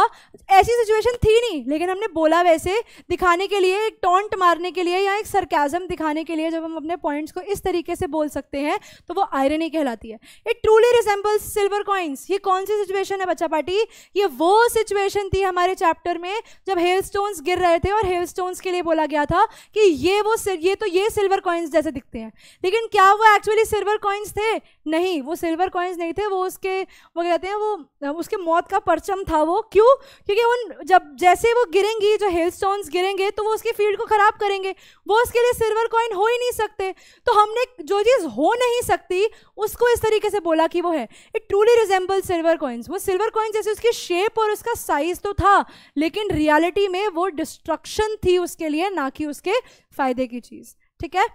Speaker 1: ऐसी सिचुएशन थी नहीं लेकिन हमने बोला वैसे दिखाने के लिए एक टॉन्ट मारने के लिए या एक सरकाजम दिखाने के लिए जब हम अपने पॉइंट्स को इस तरीके से बोल सकते हैं तो वो आयरनी कहलाती है it truly resembles silver coins ये कौन सी सिचुएशन है बच्चा पार्टी ये वो सिचुएशन थी हमारे चैप्टर में जब हेल गिर रहे थे और सिल्वर स्टोन्स के लिए बोला गया था कि ये वो ये तो ये सिल्वर कॉइन्स जैसे दिखते हैं लेकिन क्या वो एक्चुअली सिल्वर कॉइन्स थे नहीं वो सिल्वर कॉइन्स नहीं थे वो उसके वो कहते हैं वो उसके मौत का परचम था वो क्यों क्योंकि उन जब जैसे वो गिरेंगी जो हेल स्टोन्स गिरेंगे तो वो उसके फील्ड को ख़राब करेंगे वो उसके लिए सिल्वर कॉइन हो ही नहीं सकते तो हमने जो चीज़ हो नहीं सकती उसको इस तरीके से बोला कि वो है it truly resembles silver coins वो सिल्वर कॉइन्स जैसे उसकी शेप और उसका साइज तो था लेकिन रियलिटी में वो डिस्ट्रक्शन ऑप्शन थी उसके लिए ना कि उसके फायदे की चीज ठीक है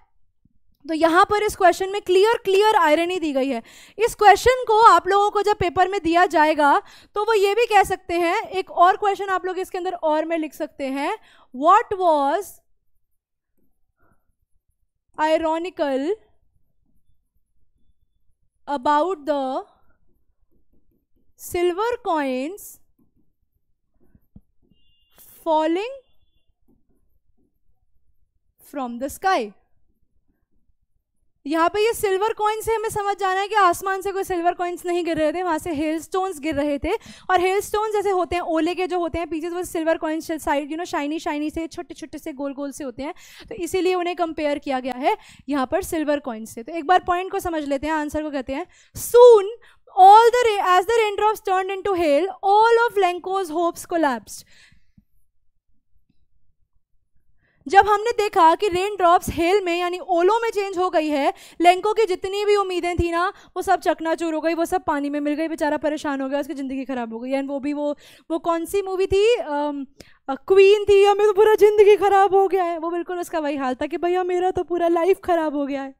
Speaker 1: तो यहाँ पर इस क्वेश्चन में क्लियर क्लियर आयरनी दी गई है इस क्वेश्चन को आप लोगों को जब पेपर में दिया जाएगा तो वो ये भी कह सकते हैं एक और क्वेश्चन आप लोग इसके अंदर और में लिख सकते हैं what was ironical about the silver coins falling from the sky यहाँ पे ये सिल्वर कॉइन्स से हमें समझ जाना है कि आसमान से कोई सिल्वर कॉइन्स नहीं गिर रहे थे वहाँ से हेल स्टोन्स गिर रहे थे और हेल स्टोन्स जैसे होते हैं ओले के जो होते हैं पीछे वो silver coins side you know shiny shiny से छोटे छोटे से गोल गोल से होते हैं तो इसीलिए उन्हें कंपेयर किया गया है यहाँ पर सिल्वर कॉइन्स से तो एक बार पॉइंट को समझ लेते हैं आंसर को कहते हैं soon all all the as the turn into hell all of Lencho's hopes collapsed जब हमने देखा कि रेन ड्रॉप्स हेल में यानी ओलो में चेंज हो गई है लेंको की जितनी भी उम्मीदें थी ना वो सब चकनाचूर हो गई वो सब पानी में मिल गई बेचारा परेशान हो गया उसकी ज़िंदगी ख़राब हो गई एंड वो भी वो वो कौन सी मूवी थी क्वीन थी हमें तो पूरा ज़िंदगी ख़राब हो गया है वो बिल्कुल उसका वही हाल था कि भैया मेरा तो पूरा लाइफ ख़राब हो गया है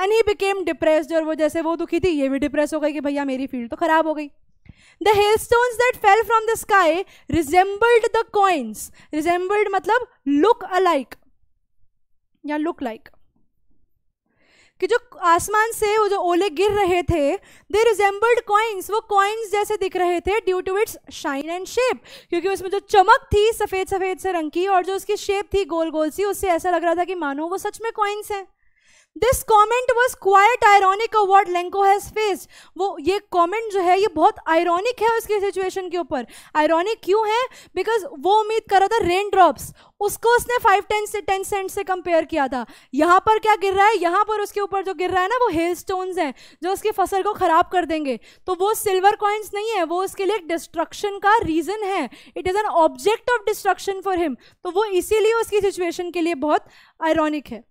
Speaker 1: एंड ही बिकेम डिप्रेस और वो जैसे वो दुखी थी ये भी डिप्रेस हो गई कि भैया मेरी फील्ड तो ख़राब हो गई the hailstones that fell from the sky resembled the coins resembled मतलब लुक अलाइक या लुक लाइक कि जो आसमान से वो जो ओले गिर रहे थे दे रिजेंबल्ड कॉइन्स वो कॉइन्स जैसे दिख रहे थे due to its shine and shape क्योंकि उसमें जो चमक थी सफ़ेद सफ़ेद से रंग की और जो उसकी शेप थी गोल गोल सी उससे ऐसा लग रहा था कि मानो वो सच में कॉइन्स हैं this comment was quite ironic award Lencho has faced वो ये कॉमेंट जो है ये बहुत आयरॉनिक है उसकी सिचुएशन के ऊपर आयरॉनिक क्यों है बिकॉज वो उम्मीद कर रहा था रेन ड्रॉप्स उसको उसने फाइव टेन से टेन सेंट से कंपेयर किया था यहाँ पर क्या गिर रहा है यहाँ पर उसके ऊपर जो गिर रहा है ना वो हेल स्टोन्स हैं जो उसकी फसल को ख़राब कर देंगे तो वो सिल्वर कॉइन्स नहीं है वो उसके लिए एक डिस्ट्रक्शन का रीज़न है it is an object of destruction for him तो वो इसीलिए उसकी सिचुएशन के लिए बहुत आयरॉनिक है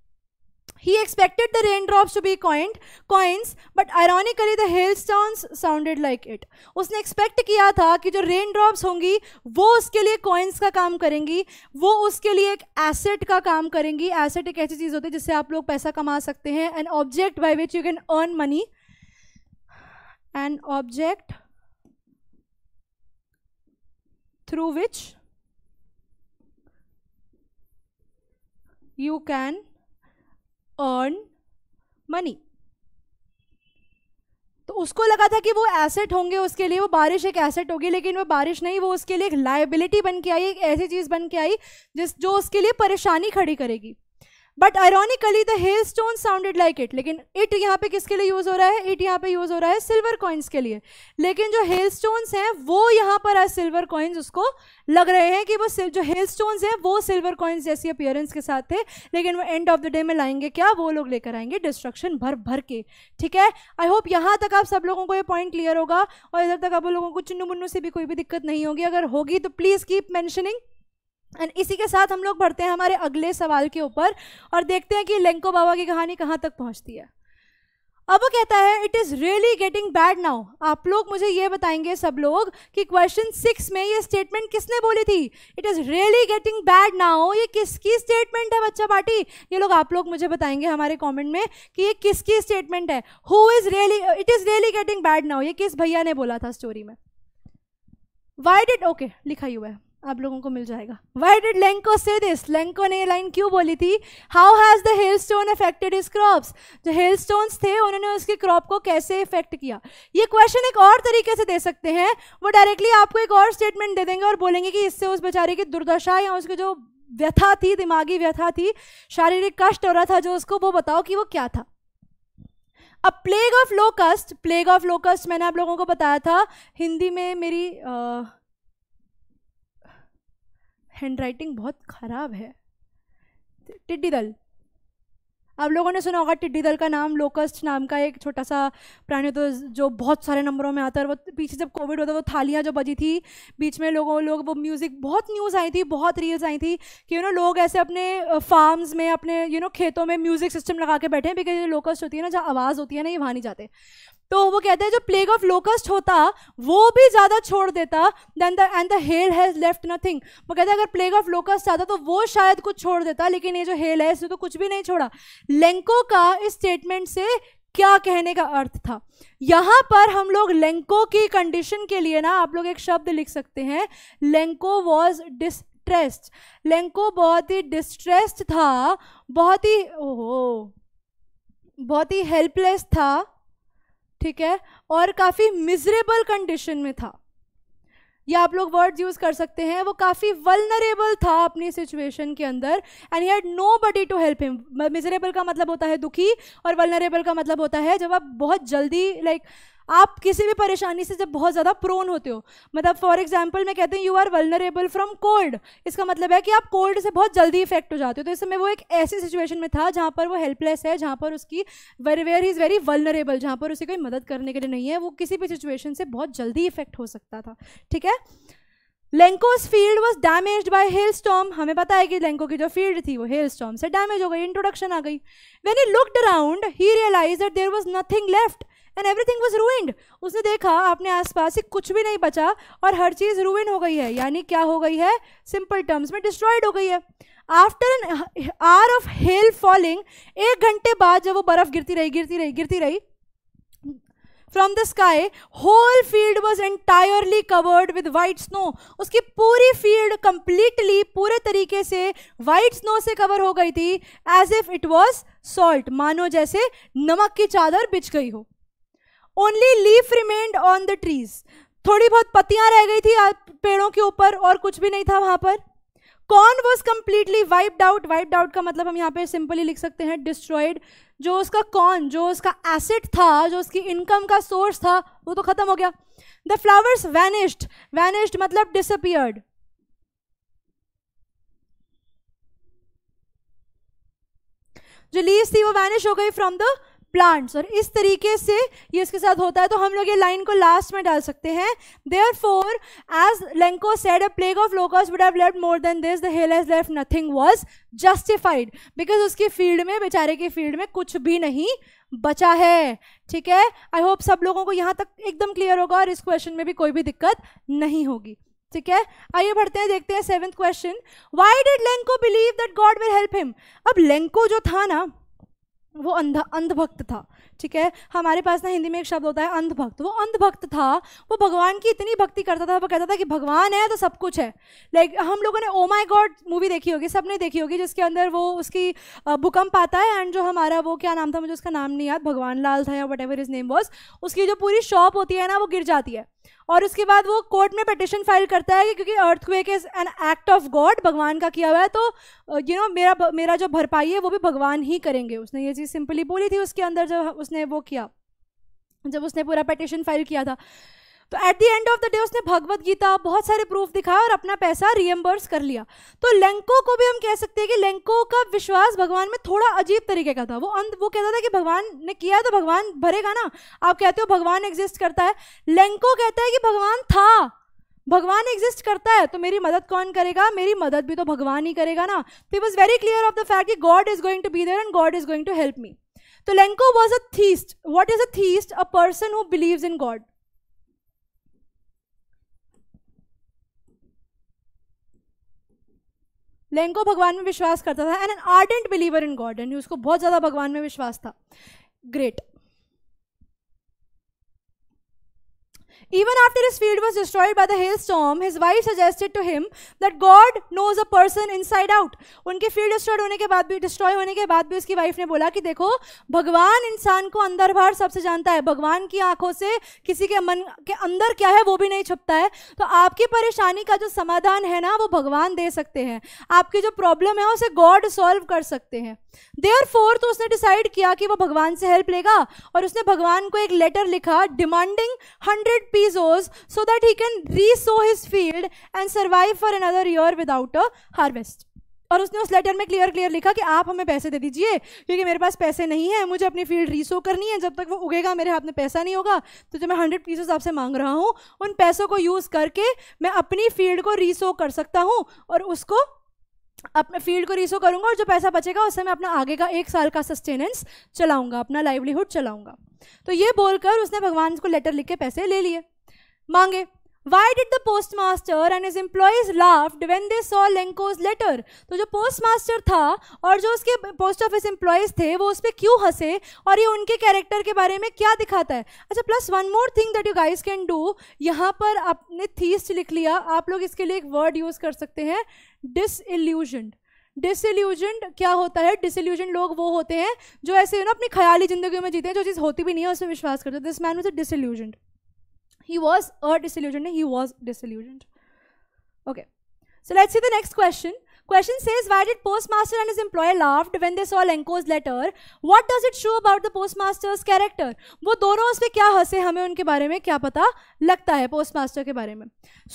Speaker 1: He expected the raindrops to be coined, coins, but ironically the hailstones sounded like it. उसने एक्सपेक्ट किया था कि जो रेनड्रॉप्स होंगी वो उसके लिए कॉइन्स का काम करेंगी वो उसके लिए एक एसेट का काम करेंगी एसेट एक ऐसी चीज़ होती है जिससे आप लोग पैसा कमा सकते हैं an object by which you can earn money an object through which you can earn money तो उसको लगा था कि वो एसेट होंगे उसके लिए वो बारिश एक एसेट होगी लेकिन वो बारिश नहीं वो उसके लिए एक लाइबिलिटी बन के आई एक ऐसी चीज़ बन के आई जिस जो उसके लिए परेशानी खड़ी करेगी but ironically the hailstone sounded like it लेकिन इट यहाँ पे किसके लिए यूज हो रहा है इट यहाँ पे यूज हो रहा है सिल्वर कॉइन्स के लिए लेकिन जो हेल स्टोन्स हैं वो यहाँ पर आज सिल्वर कॉइन्स उसको लग रहे हैं कि वो जो हेल स्टोन्स हैं वो सिल्वर कॉइन्स जैसी अपियरेंस के साथ थे लेकिन वो एंड ऑफ द डे में लाएंगे क्या वो लोग लेकर आएंगे डिस्ट्रक्शन भर भर के ठीक है आई होप यहाँ तक आप सब लोगों को ये पॉइंट क्लियर होगा और इधर तक आप लोगों को चुनु मुन्नू से भी कोई भी दिक्कत नहीं होगी अगर होगी तो प्लीज़ कीप मैंशनिंग एंड इसी के साथ हम लोग बढ़ते हैं हमारे अगले सवाल के ऊपर और देखते हैं कि लेंको बाबा की कहानी कहाँ तक पहुँचती है अब वो कहता है it is really getting bad now आप लोग मुझे ये बताएंगे सब लोग कि क्वेश्चन सिक्स में ये स्टेटमेंट किसने बोली थी it is really getting bad now ये किसकी स्टेटमेंट है बच्चा पार्टी ये लोग आप लोग मुझे बताएंगे हमारे कमेंट में कि ये किसकी स्टेटमेंट है who is really it is really getting bad now ये किस भैया ने बोला था स्टोरी में वाई डिट ओके लिखा ही हुआ है आप लोगों को मिल जाएगा why did Lencho say this Lencho ने ये लाइन क्यों बोली थी how has the hailstone affected his crop जो हेल स्टोन्स थे उन्होंने उसके क्रॉप को कैसे इफेक्ट किया ये क्वेश्चन एक और तरीके से दे सकते हैं वो डायरेक्टली आपको एक और स्टेटमेंट दे देंगे और बोलेंगे कि इससे उस बेचारे की दुर्दशा या उसके जो व्यथा थी दिमागी व्यथा थी शारीरिक कष्ट हो रहा था जो उसको वो बताओ कि वो क्या था a plague of locust plague of locust मैंने आप लोगों को बताया था हिंदी में मेरी आ, हैंड राइटिंग बहुत ख़राब है टिड्डी दल आप लोगों ने सुना होगा टिड्डी दल का नाम लोकस्ट नाम का एक छोटा सा प्राणी तो जो बहुत सारे नंबरों में आता है वो पीछे जब कोविड होता वो थालियाँ जो बजी थी बीच में लोगों लोग वो म्यूज़िक बहुत न्यूज़ आई थी बहुत रील्स आई थी कि यू नो लोग ऐसे अपने फार्म्स में अपने यू नो खेतों में म्यूज़िक सिस्टम लगा के बैठे हैं बिकॉज लोकस्ट होती है ना जहाँ आवाज़ होती है ना ये वहाँ नहीं जाते तो वो कहते हैं जो प्लेग ऑफ लोकस्ट होता वो भी ज़्यादा छोड़ देता then the end the hail has left nothing वो कहते हैं अगर प्लेग ऑफ लोकस्ट आता तो वो शायद कुछ छोड़ देता लेकिन ये जो हेल है इसने तो कुछ भी नहीं छोड़ा लेंको का इस स्टेटमेंट से क्या कहने का अर्थ था यहां पर हम लोग लेंको की कंडीशन के लिए ना आप लोग एक शब्द लिख सकते हैं लेंको वॉज डिस्ट्रेस्ड लेंको बहुत ही डिस्ट्रेस्ड था बहुत ही ओहो बहुत ही हेल्पलेस था ठीक है और काफ़ी मिजरेबल कंडीशन में था या आप लोग वर्ड यूज़ कर सकते हैं वो काफ़ी वलनरेबल था अपनी सिचुएशन के अंदर and had nobody to help him miserable का मतलब होता है दुखी और वलनरेबल का मतलब होता है जब आप बहुत जल्दी लाइक like, आप किसी भी परेशानी से जब बहुत ज़्यादा प्रोन होते हो मतलब फॉर एग्जाम्पल मैं कहती हूँ you are vulnerable from cold इसका मतलब है कि आप कोल्ड से बहुत जल्दी इफेक्ट हो जाते हो तो इस समय वो एक ऐसी सिचुएशन में था जहाँ पर वो हेल्पलेस है जहाँ पर उसकी very where is very vulnerable जहाँ पर उसे कोई मदद करने के लिए नहीं है वो किसी भी सिचुएशन से बहुत जल्दी इफेक्ट हो सकता था ठीक है Lencho's field was damage by hail storm हमें पता है कि लेंको की जो फील्ड थी वो हेल स्टॉम से डैमेज हो गई इंट्रोडक्शन आ गई when he looked around he realize that there was nothing left and everything was ruined उसने देखा अपने आसपास ही कुछ भी नहीं बचा और हर चीज़ रूइन हो गई है यानी क्या हो गई है सिंपल टर्म्स में डिस्ट्रॉयड हो गई है after an hour of hail falling एक घंटे बाद जब वो बर्फ गिरती रही गिरती रही गिरती रही from the sky whole field was entirely covered with white snow उसकी पूरी फील्ड कंप्लीटली पूरे तरीके से वाइट स्नो से कवर हो गई थी as if it was salt मानो जैसे नमक की चादर बिछ गई हो only leaf remained on the trees थोड़ी बहुत पत्तियां रह गई थी पेड़ों के ऊपर और कुछ भी नहीं था वहां पर corn was completely wiped out wiped out का मतलब हम यहाँ पे सिंपली लिख सकते हैं डिस्ट्रॉयड जो उसका कॉर्न जो उसका एसेट था जो उसकी इनकम का सोर्स था वो तो खत्म हो गया द फ्लावर्स वैनिश्ड वैनिश्ड मतलब डिसअपियर्ड जो लीव्स थी वो वैनिश हो गई फ्रॉम द प्लांट्स और इस तरीके से ये इसके साथ होता है तो हम लोग ये लाइन को लास्ट में डाल सकते हैं there for as Lencho said a plague of locust would have left more than this the hail has left nothing was justified because उसकी फील्ड में बेचारे की फील्ड में कुछ भी नहीं बचा है ठीक है आई होप सब लोगों को यहाँ तक एकदम क्लियर होगा और इस क्वेश्चन में भी कोई भी दिक्कत नहीं होगी ठीक है आइए बढ़ते हैं देखते हैं seventh question why did Lencho believe that God will help him अब लेंको जो था ना वो अंधा अंधभक्त था ठीक है हमारे पास ना हिंदी में एक शब्द होता है अंधभक्त वो अंधभक्त था वो भगवान की इतनी भक्ति करता था वो कहता था कि भगवान है तो सब कुछ है लाइक हम लोगों ने ओ माई गॉड मूवी देखी होगी सबने देखी होगी जिसके अंदर वो उसकी भूकंप आता है एंड जो हमारा वो क्या नाम था मुझे उसका नाम नहीं याद भगवान लाल था या whatever his name was उसकी जो पूरी शॉप होती है ना वो गिर जाती है और उसके बाद वो कोर्ट में पटिशन फाइल करता है कि क्योंकि earthquake is an act of God भगवान का किया हुआ है तो यू नो मेरा मेरा जो भरपाई है वो भी भगवान ही करेंगे उसने ये चीज़ सिंपली बोली थी उसके अंदर जब उसने वो किया जब उसने पूरा पटिशन फाइल किया था तो at the end of the day उसने भगवत गीता बहुत सारे प्रूफ दिखाया और अपना पैसा रियम्बर्स कर लिया तो लेंको को भी हम कह सकते हैं कि लेंको का विश्वास भगवान में थोड़ा अजीब तरीके का था वो अंत वो कहता था कि भगवान ने किया तो भगवान भरेगा ना आप कहते हो भगवान एग्जिस्ट करता है लेंको कहता है कि भगवान था भगवान एग्जिस्ट करता है तो मेरी मदद कौन करेगा मेरी मदद भी तो भगवान ही करेगा ना तो was very clear of the fact कि God is going to be there and God is going to help me तो Lencho was a theist what is a theist a person who believe in God Lencho भगवान में विश्वास करता था and an ardent believer in God and उसको बहुत ज़्यादा भगवान में विश्वास था great Even after his field was destroyed by the hailstorm, his wife suggested to him that God knows a person inside out. उनके फील्ड डिस्ट्रॉयड होने के बाद भी डिस्ट्रॉय होने के बाद भी उसकी वाइफ ने बोला कि देखो भगवान इंसान को अंदर बाहर सबसे जानता है भगवान की आंखों से किसी के मन के अंदर क्या है वो भी नहीं छुपता है तो आपकी परेशानी का जो समाधान है ना वो भगवान दे सकते हैं आपकी जो प्रॉब्लम है उसे गॉड सॉल्व कर सकते हैं देयर फोर तो उसने डिसाइड किया कि वो भगवान से हेल्प लेगा और उसने भगवान को एक लेटर लिखा demanding hundred pesos so that he can resow his field and survive for another year without a harvest और उसने उस लेटर में क्लियर क्लियर लिखा कि आप हमें पैसे दे दीजिए क्योंकि मेरे पास पैसे नहीं है मुझे अपनी फील्ड रीसो करनी है जब तक वो उगेगा मेरे हाथ में पैसा नहीं होगा तो जब मैं हंड्रेड पीसेस आपसे मांग रहा हूँ उन पैसों को यूज़ करके मैं अपनी फील्ड को रीसो कर सकता हूँ और उसको अपने फील्ड को रीसो करूंगा और जो पैसा बचेगा उससे मैं अपना आगे का एक साल का सस्टेनेंस चलाऊंगा अपना लाइवलीहुड चलाऊंगा तो ये बोलकर उसने भगवान को लेटर लिख के पैसे ले लिए मांगे why did the post master and his employees laughed when they saw Lencho's letter तो जो पोस्ट मास्टर था और जो उसके पोस्ट ऑफिस एम्प्लॉयज थे वो उस पर क्यों हंसे और ये उनके कैरेक्टर के बारे में क्या दिखाता है अच्छा plus one more thing that you guys can do यहाँ पर आपने थीस्ट लिख लिया आप लोग इसके लिए एक वर्ड यूज़ कर सकते हैं डिसइल्यूजन्ड डिसइल्यूजन्ड क्या होता है डिसल्यूजन लोग वो होते हैं जो ऐसे ना अपनी ख्याली जिंदगी में जीते हैं जो चीज़ होती भी नहीं है उसमें विश्वास करते this man was a disillusioned he was a disillusion he was disillusioned okay so let's see the next question Question says, why did postmaster and his employer laughed when they saw Lenko's letter? What does it show about the postmaster's character? वो दोनों उस पर क्या हंसे हमें उनके बारे में क्या पता लगता है postmaster के बारे में.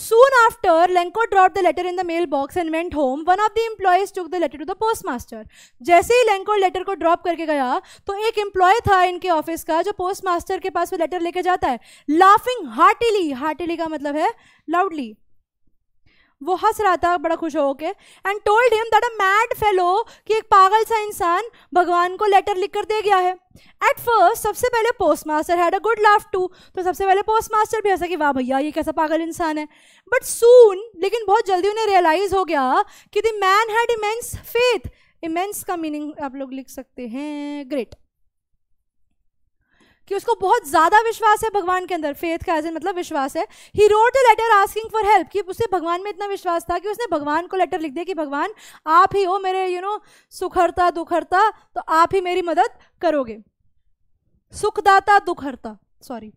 Speaker 1: Soon after, Lenko dropped the letter in the mailbox and went home. One of the employees took the letter to the postmaster. जैसे ही lenko letter को drop करके गया तो एक employee था इनके office का जो postmaster के पास वो letter लेके जाता है laughing heartily heartily का मतलब है loudly वो हंस रहा था बड़ा खुश के and told him that a mad fellow कि एक पागल सा इंसान भगवान को लेटर लिख कर दे गया है एट फर्स्ट सबसे पहले postmaster had a good laugh too तो सबसे पहले पोस्ट मास्टर भी ऐसा कि वाह भैया ये कैसा पागल इंसान है बट सून लेकिन बहुत जल्दी उन्हें रियलाइज हो गया कि the man had immense faith immense का मीनिंग आप लोग लिख सकते हैं ग्रेट कि उसको बहुत ज़्यादा विश्वास है भगवान के अंदर फेथ का एज मतलब विश्वास है he wrote the letter asking for help कि उसे भगवान में इतना विश्वास था कि उसने भगवान को लेटर लिख दिया कि भगवान आप ही हो मेरे यू नो सुखरता दुखरता तो आप ही मेरी मदद करोगे सुखदाता दुखरता sorry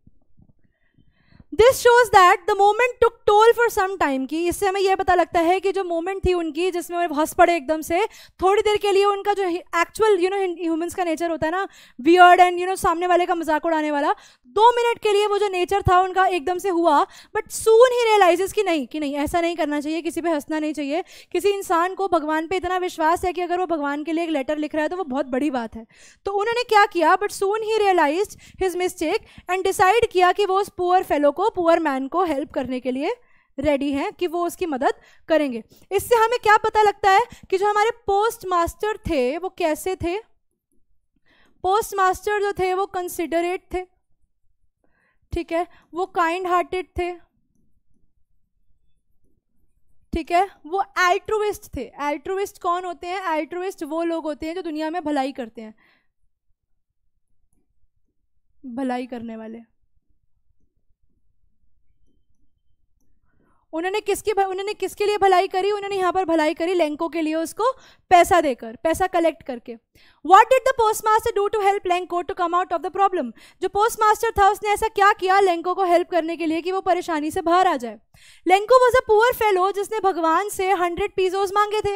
Speaker 1: this shows that the moment took toll for some time की इससे हमें यह पता लगता है कि जो मोमेंट थी उनकी जिसमें वो हंस पड़े एकदम से थोड़ी देर के लिए उनका जो एक्चुअल यू नो ह्यूमन्स का नेचर होता है ना बियर्ड एंड यू नो सामने वाले का मजाक उड़ाने वाला दो मिनट के लिए वो जो नेचर था उनका एकदम से हुआ बट सून ही रियलाइजेस कि नहीं कि नहीं ऐसा नहीं करना चाहिए किसी पर हंसना नहीं चाहिए किसी इंसान को भगवान पर इतना विश्वास है कि अगर वो भगवान के लिए एक लेटर लिख रहा है तो वो बहुत बड़ी बात है तो उन्होंने क्या किया but soon he realize his mistake and decide किया कि वो उस पुअर फेलो को को पुअर मैन को हेल्प करने के लिए रेडी हैं कि वो उसकी मदद करेंगे इससे हमें क्या पता लगता है कि जो हमारे पोस्ट मास्टर थे वो कैसे थे पोस्ट मास्टर जो थे वो कंसिडरेट थे ठीक है वो काइंड हार्टेड थे ठीक है वो एल्ट्रोविस्ट थे एल्ट्रोविस्ट कौन होते हैं एल्ट्रोविस्ट वो लोग होते हैं जो दुनिया में भलाई करते हैं भलाई करने वाले उन्होंने किसकी उन्होंने किसके लिए भलाई करी उन्होंने यहाँ पर भलाई करी लैंको के लिए उसको पैसा देकर पैसा कलेक्ट करके what did the post postmaster do to help Lencho to come out of the problem जो पोस्ट मास्टर था उसने ऐसा क्या किया लेंको को हेल्प करने के लिए कि वो परेशानी से बाहर आ जाए Lencho was a poor fellow जिसने भगवान से हंड्रेड पीजोज मांगे थे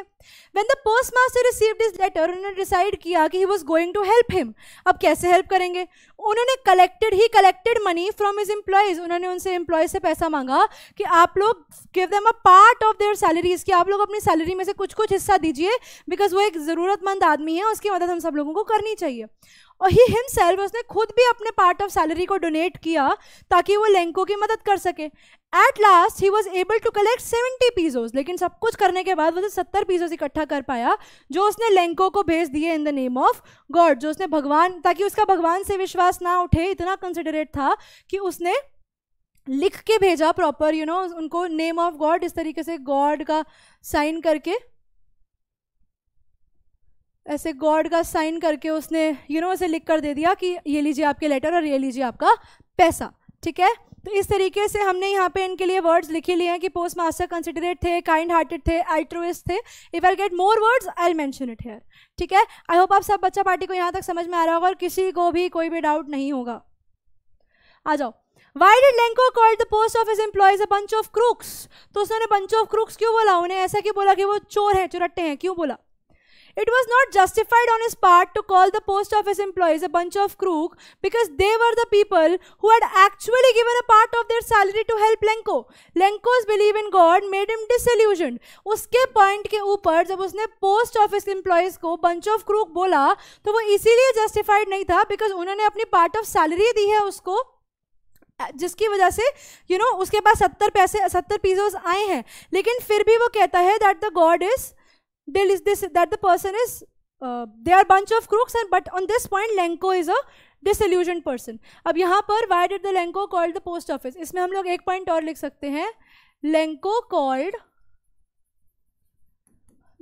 Speaker 1: when the post postmaster receive this letter उन्होंने डिसाइड किया कि he was going to help him अब कैसे हेल्प करेंगे उन्होंने collected he collected money from his employees उन्होंने उनसे एम्प्लॉय से पैसा मांगा कि आप लोग give them a part of their salaries कि आप लोग अपनी सैलरी में से कुछ कुछ हिस्सा दीजिए बिकॉज वो एक ज़रूरतमंद आदमी है उसकी मदद हम सब लोगों को करनी चाहिए और ही हिमसेल्फ उसने खुद भी अपने पार्ट ऑफ सैलरी को डोनेट किया ताकि वो लेंको की मदद कर सके at last he was able to collect seventy pesos लेकिन सब कुछ करने के बाद वो तो सत्तर पीजोज इकट्ठा कर पाया जो उसने लेंको को भेज दिए in the name of God जो उसने भगवान ताकि उसका भगवान से विश्वास ना उठे इतना कंसिडरेट था कि उसने लिख के भेजा प्रॉपर यू नो उनको नेम ऑफ गॉड इस तरीके से गॉड का साइन करके ऐसे गॉड का साइन करके उसने यू you नो know, लिख कर दे दिया कि ये लीजिए आपके लेटर और ये लीजिए आपका पैसा ठीक है तो इस तरीके से हमने यहाँ पे इनके लिए वर्ड्स लिखे लिए हैं कि पोस्ट मास्टर कंसिडरेट थे काइंड हार्टेड थे एल्ट्रोइस्ट थे if I get more words I mention it here ठीक है आई होप आप सब बच्चा पार्टी को यहाँ तक समझ में आ रहा होगा और किसी को भी कोई भी डाउट नहीं होगा आ जाओ why did Lencho called the post office employees a bunch of crooks तो उसने बंच ऑफ क्रूक्स क्यों बोला उन्हें ऐसा क्यों बोला कि वो चोर हैं चुरट्टे हैं क्यों बोला It was not justified on his part to call the post office employees a bunch of crook because they were the people who had actually given a part of their salary to help Lencho Lencho's believe in God made him disillusion उसके point के ऊपर जब उसने post office employees को bunch of crook बोला तो वो इसीलिए जस्टिफाइड नहीं था बिकॉज उन्होंने अपनी पार्ट ऑफ सैलरी दी है उसको जिसकी वजह से यू you नो know, उसके पास सत्तर पैसे सत्तर पीजोस आए हैं लेकिन फिर भी वो कहता है that the God is Dill is this, that the person is, uh, they are bunch of crooks and but on this point Lenko is a disillusioned person. अब यहाँ पर why did the Lenko called the post office? इसमें हम लोग एक point और लिख सकते हैं Lenko called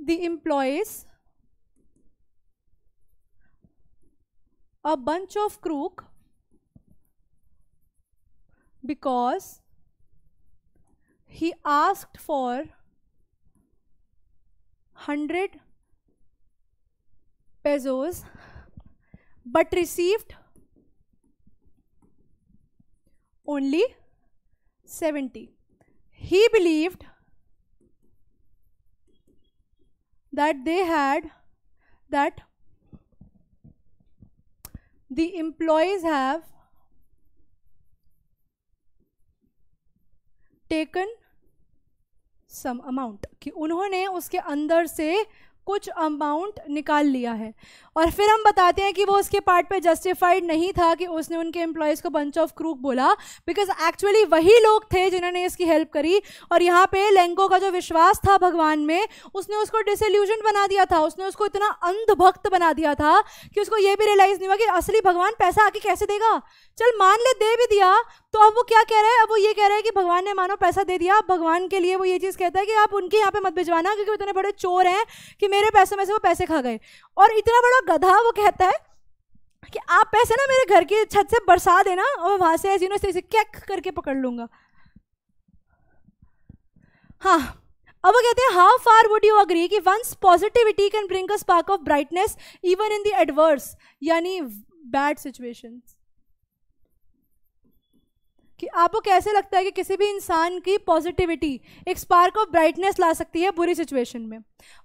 Speaker 1: the employees a bunch of crook because he asked for 100 pesos but received only 70. He believed that they had that the employees have taken some amount कि उन्होंने उसके अंदर से कुछ अमाउंट निकाल लिया है और फिर हम बताते हैं कि वो उसके पार्ट पे जस्टिफाइड नहीं था कि उसने उनके एम्प्लॉयज़ को बंच ऑफ क्रूक बोला बिकॉज एक्चुअली वही लोग थे जिन्होंने इसकी हेल्प करी और यहाँ पे लेंको का जो विश्वास था भगवान में उसने उसको डिसल्यूजन बना दिया था उसने उसको इतना अंधभक्त बना दिया था कि उसको ये भी रियलाइज़ नहीं हुआ कि असली भगवान पैसा आके कैसे देगा चल मान ले दे भी दिया तो अब वो क्या कह रहे हैं अब वो ये कह रहे हैं कि भगवान ने मानो पैसा दे दिया भगवान के लिए वो ये चीज़ कहता है कि आप उनके यहाँ पे मत भिजवाना क्योंकि इतने बड़े चोर हैं कि मेरे पैसे में से वो पैसे खा गए और इतना बड़ा गधा वो कहता है कि आप पैसे ना मेरे घर की छत से बरसा देना और मैं वहां से ऐसी ना से कैक करके पकड़ लूंगा हाँ अब वो कहते हैं how far would you agree कि one's positivity can bring a spark of brightness even in the adverse यानी बैड सिचुएशंस कि आपको कैसे लगता है कि किसी भी इंसान की पॉजिटिविटी एक स्पार्क ऑफ ब्राइटनेस ला सकती है बुरी सिचुएशन में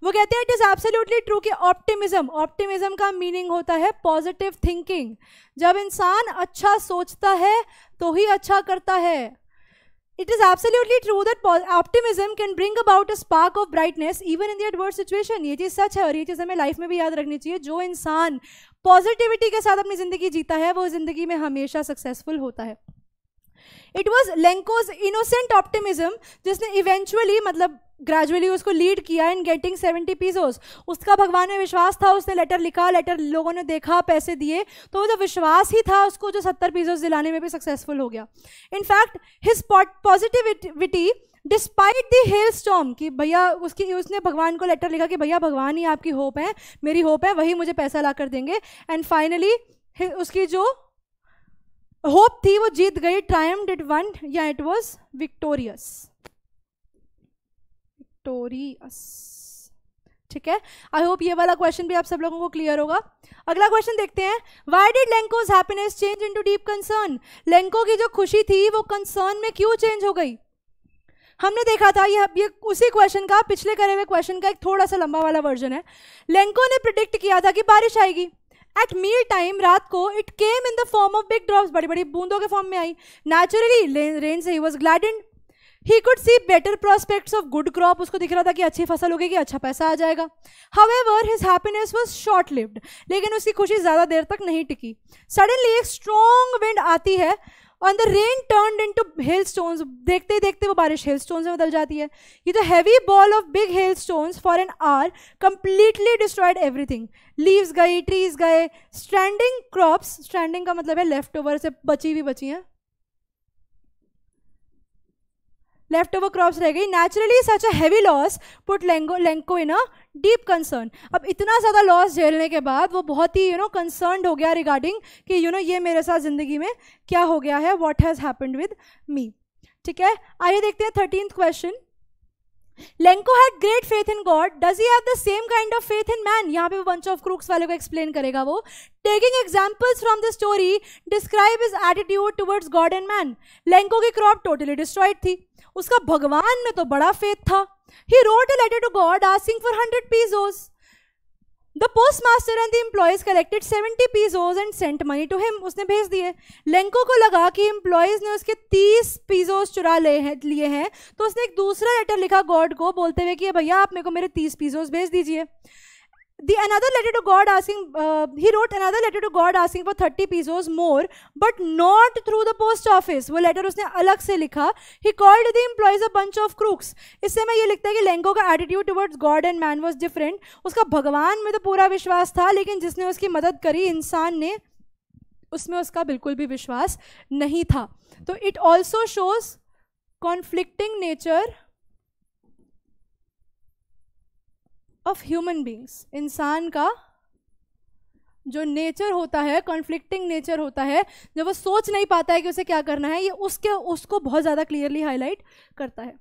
Speaker 1: वो कहते हैं इट इज़ एब्सोल्युटली ट्रू कि ऑप्टिमिज्म ऑप्टिमिज्म का मीनिंग होता है पॉजिटिव थिंकिंग जब इंसान अच्छा सोचता है तो ही अच्छा करता है it is absolutely true that optimism can bring about a spark of brightness even in the adverse situation ये चीज़ सच है और ये चीज़ हमें लाइफ में भी याद रखनी चाहिए जो इंसान पॉजिटिविटी के साथ अपनी ज़िंदगी जीता है वो ज़िंदगी में हमेशा सक्सेसफुल होता है it was Lencho's innocent optimism जिसने इवेंचुअली मतलब ग्रेजुअली उसको लीड किया इन गेटिंग सेवेंटी पीजोस उसका भगवान में विश्वास था उसने लेटर लिखा लेटर लोगों ने देखा पैसे दिए तो वो जो विश्वास ही था उसको जो सत्तर पीजोस दिलाने में भी सक्सेसफुल हो गया in fact his positivity despite the hail storm कि भैया उसकी उसने भगवान को लेटर लिखा कि भैया भगवान ही आपकी होप है मेरी होप है वही मुझे पैसा ला कर देंगे एंड फाइनली उसकी जो होप थी वो जीत गई ट्राइम डिट वन या इट वॉज विक्टोरियस विक्टोरियस ठीक है आई होप ये वाला क्वेश्चन भी आप सब लोगों को क्लियर होगा अगला क्वेश्चन देखते हैं why did Lencho's happiness change into deep concern Lencho की जो खुशी थी वो कंसर्न में क्यों चेंज हो गई हमने देखा था ये ये उसी क्वेश्चन का पिछले करे हुए क्वेश्चन का एक थोड़ा सा लंबा वाला वर्जन है लेंको ने प्रिडिक्ट किया था कि बारिश आएगी एट मील टाइम रात को it came in the form of big drops बड़ी बड़ी बूंदों के फॉर्म में आई नेचुरली रेन से he was glad in he could see better prospects of good crop उसको दिख रहा था कि अच्छी फसल होगी कि अच्छा पैसा आ जाएगा however his happiness was short lived लेकिन उसकी खुशी ज़्यादा देर तक नहीं टिकी सडनली एक स्ट्रॉन्ग विंड आती है on the rain turn into hailstones देखते ही देखते वो बारिश हेल स्टोन्स में बदल जाती है ये तो heavy ball of big hail stones for an hour completely destroyed everything leaves गई ट्रीज गए स्टैंडिंग क्रॉप्स स्टैंडिंग का मतलब है लेफ्ट ओवर से बची हुई बची हैं लेफ्ट ओवर क्रॉप्स रह गई naturally such heavy loss put Lencho Lencho in a deep concern अब इतना ज़्यादा लॉस झेलने के बाद वो बहुत ही यू नो कंसर्न हो गया रिगार्डिंग कि यू you नो know, ये मेरे साथ ज़िंदगी में क्या हो गया है what has happened with me ठीक है आइए देखते हैं thirteen question Lencho had great faith in God does he have the same kind of faith in man यहाँ पे वो बंच ऑफ क्रूक्स वाले को एक्सप्लेन करेगा वो taking examples from the story describe is attitude towards God and man Lencho की crop totally destroyed थी उसका भगवान में तो बड़ा फेथ था he wrote a letter to God asking for hundred pesos the post master and the employees collected seventy pesos and sent money to him उसने भेज दिए लेंको को लगा कि एम्प्लॉयज ने उसके तीस पीजोज चुरा ले हैं लिए हैं तो उसने एक दूसरा लेटर लिखा गॉड को बोलते हुए कि भैया आप मेरे को मेरे तीस पीजोज भेज दीजिए the another letter to god asking uh, he wrote another letter to god asking for 30 pesos more but not through the post office wo letter usne alag se likha he called the employees a bunch of crooks isse mein ye likhta hai ki lengo ka attitude towards god and man was different uska bhagwan mein to pura vishwas tha lekin jisne uski madad kari insaan ne usme uska bilkul bhi vishwas nahi tha so it also shows conflicting nature of human beings इंसान का जो nature होता है conflicting nature होता है जब वो सोच नहीं पाता है कि उसे क्या करना है ये उसके उसको बहुत ज़्यादा क्लियरली हाईलाइट करता है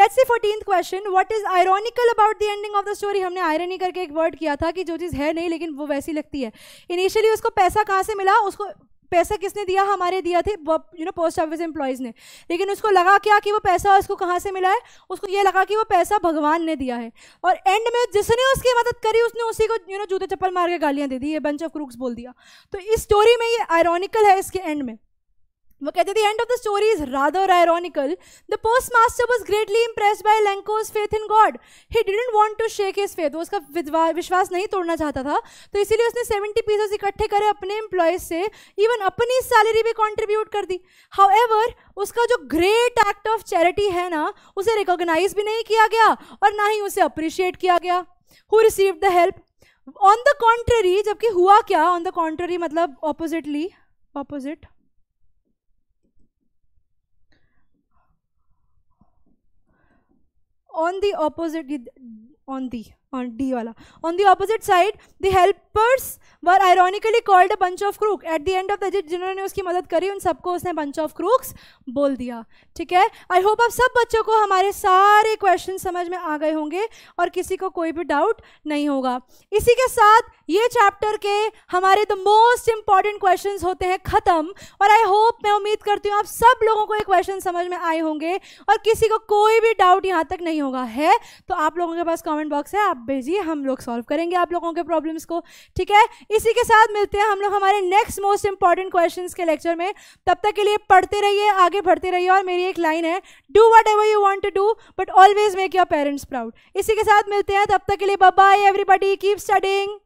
Speaker 1: let's see fourteen question what is ironical about the ending of the story हमने आयरनी करके एक वर्ड किया था कि जो चीज़ है नहीं लेकिन वो वैसी लगती है इनिशियली उसको पैसा कहाँ से मिला उसको पैसा किसने दिया हमारे दिया थे you know post office employees ने लेकिन उसको लगा क्या कि वो पैसा उसको कहाँ से मिला है उसको ये लगा कि वो पैसा भगवान ने दिया है और एंड में जिसने उसकी मदद करी उसने उसी को यू नो जूते चप्पल मार के गालियाँ दे दी ये बंच ऑफ क्रूक्स बोल दिया तो इस स्टोरी में ये आयरॉनिकल है इसके एंड में वो कहते थे end of the story is rather ironical the post master was greatly impress by Lencho's faith in God he didn't want to shake his faith वो उसका विश्वास नहीं तोड़ना चाहता था तो इसीलिए उसने सेवेंटी पीसेस इकट्ठे करे अपने एम्प्लॉयज से इवन अपनी सैलरी भी कॉन्ट्रीब्यूट कर दी हाउ एवर उसका जो ग्रेट एक्ट ऑफ चैरिटी है ना उसे रिकॉग्नाइज भी नहीं किया गया और ना ही उसे अप्रिशिएट किया गया who receive the help on the contrary जबकि हुआ क्या ऑन द कॉन्ट्ररी मतलब oppositely opposite opposite. on the opposite on the on D wala. On the opposite side, the helpers were ironically called a bunch of crooks. At the end of the ne uski madad kari un sabko usne bunch of crooks bol diya ठीक है i hope आप सब बच्चों को हमारे सारे questions समझ में आ गए होंगे और किसी को कोई भी doubt नहीं होगा इसी के साथ ये चैप्टर के हमारे द मोस्ट इंपॉर्टेंट क्वेश्चन होते हैं ख़त्म और आई होप मैं उम्मीद करती हूँ आप सब लोगों को ये क्वेश्चन समझ में आए होंगे और किसी को कोई भी डाउट यहाँ तक नहीं होगा है तो आप लोगों के पास कॉमेंट बॉक्स है आप भेजिए हम लोग सॉल्व करेंगे आप लोगों के प्रॉब्लम्स को ठीक है इसी के साथ मिलते हैं हम लोग हमारे नेक्स्ट मोस्ट इंपॉर्टेंट क्वेश्चन के लेक्चर में तब तक के लिए पढ़ते रहिए आगे बढ़ते रहिए और मेरी एक लाइन है do whatever you want to do but always make your parents proud इसी के साथ मिलते हैं तब तक के लिए बाय एवरीबडी कीप स्टडिंग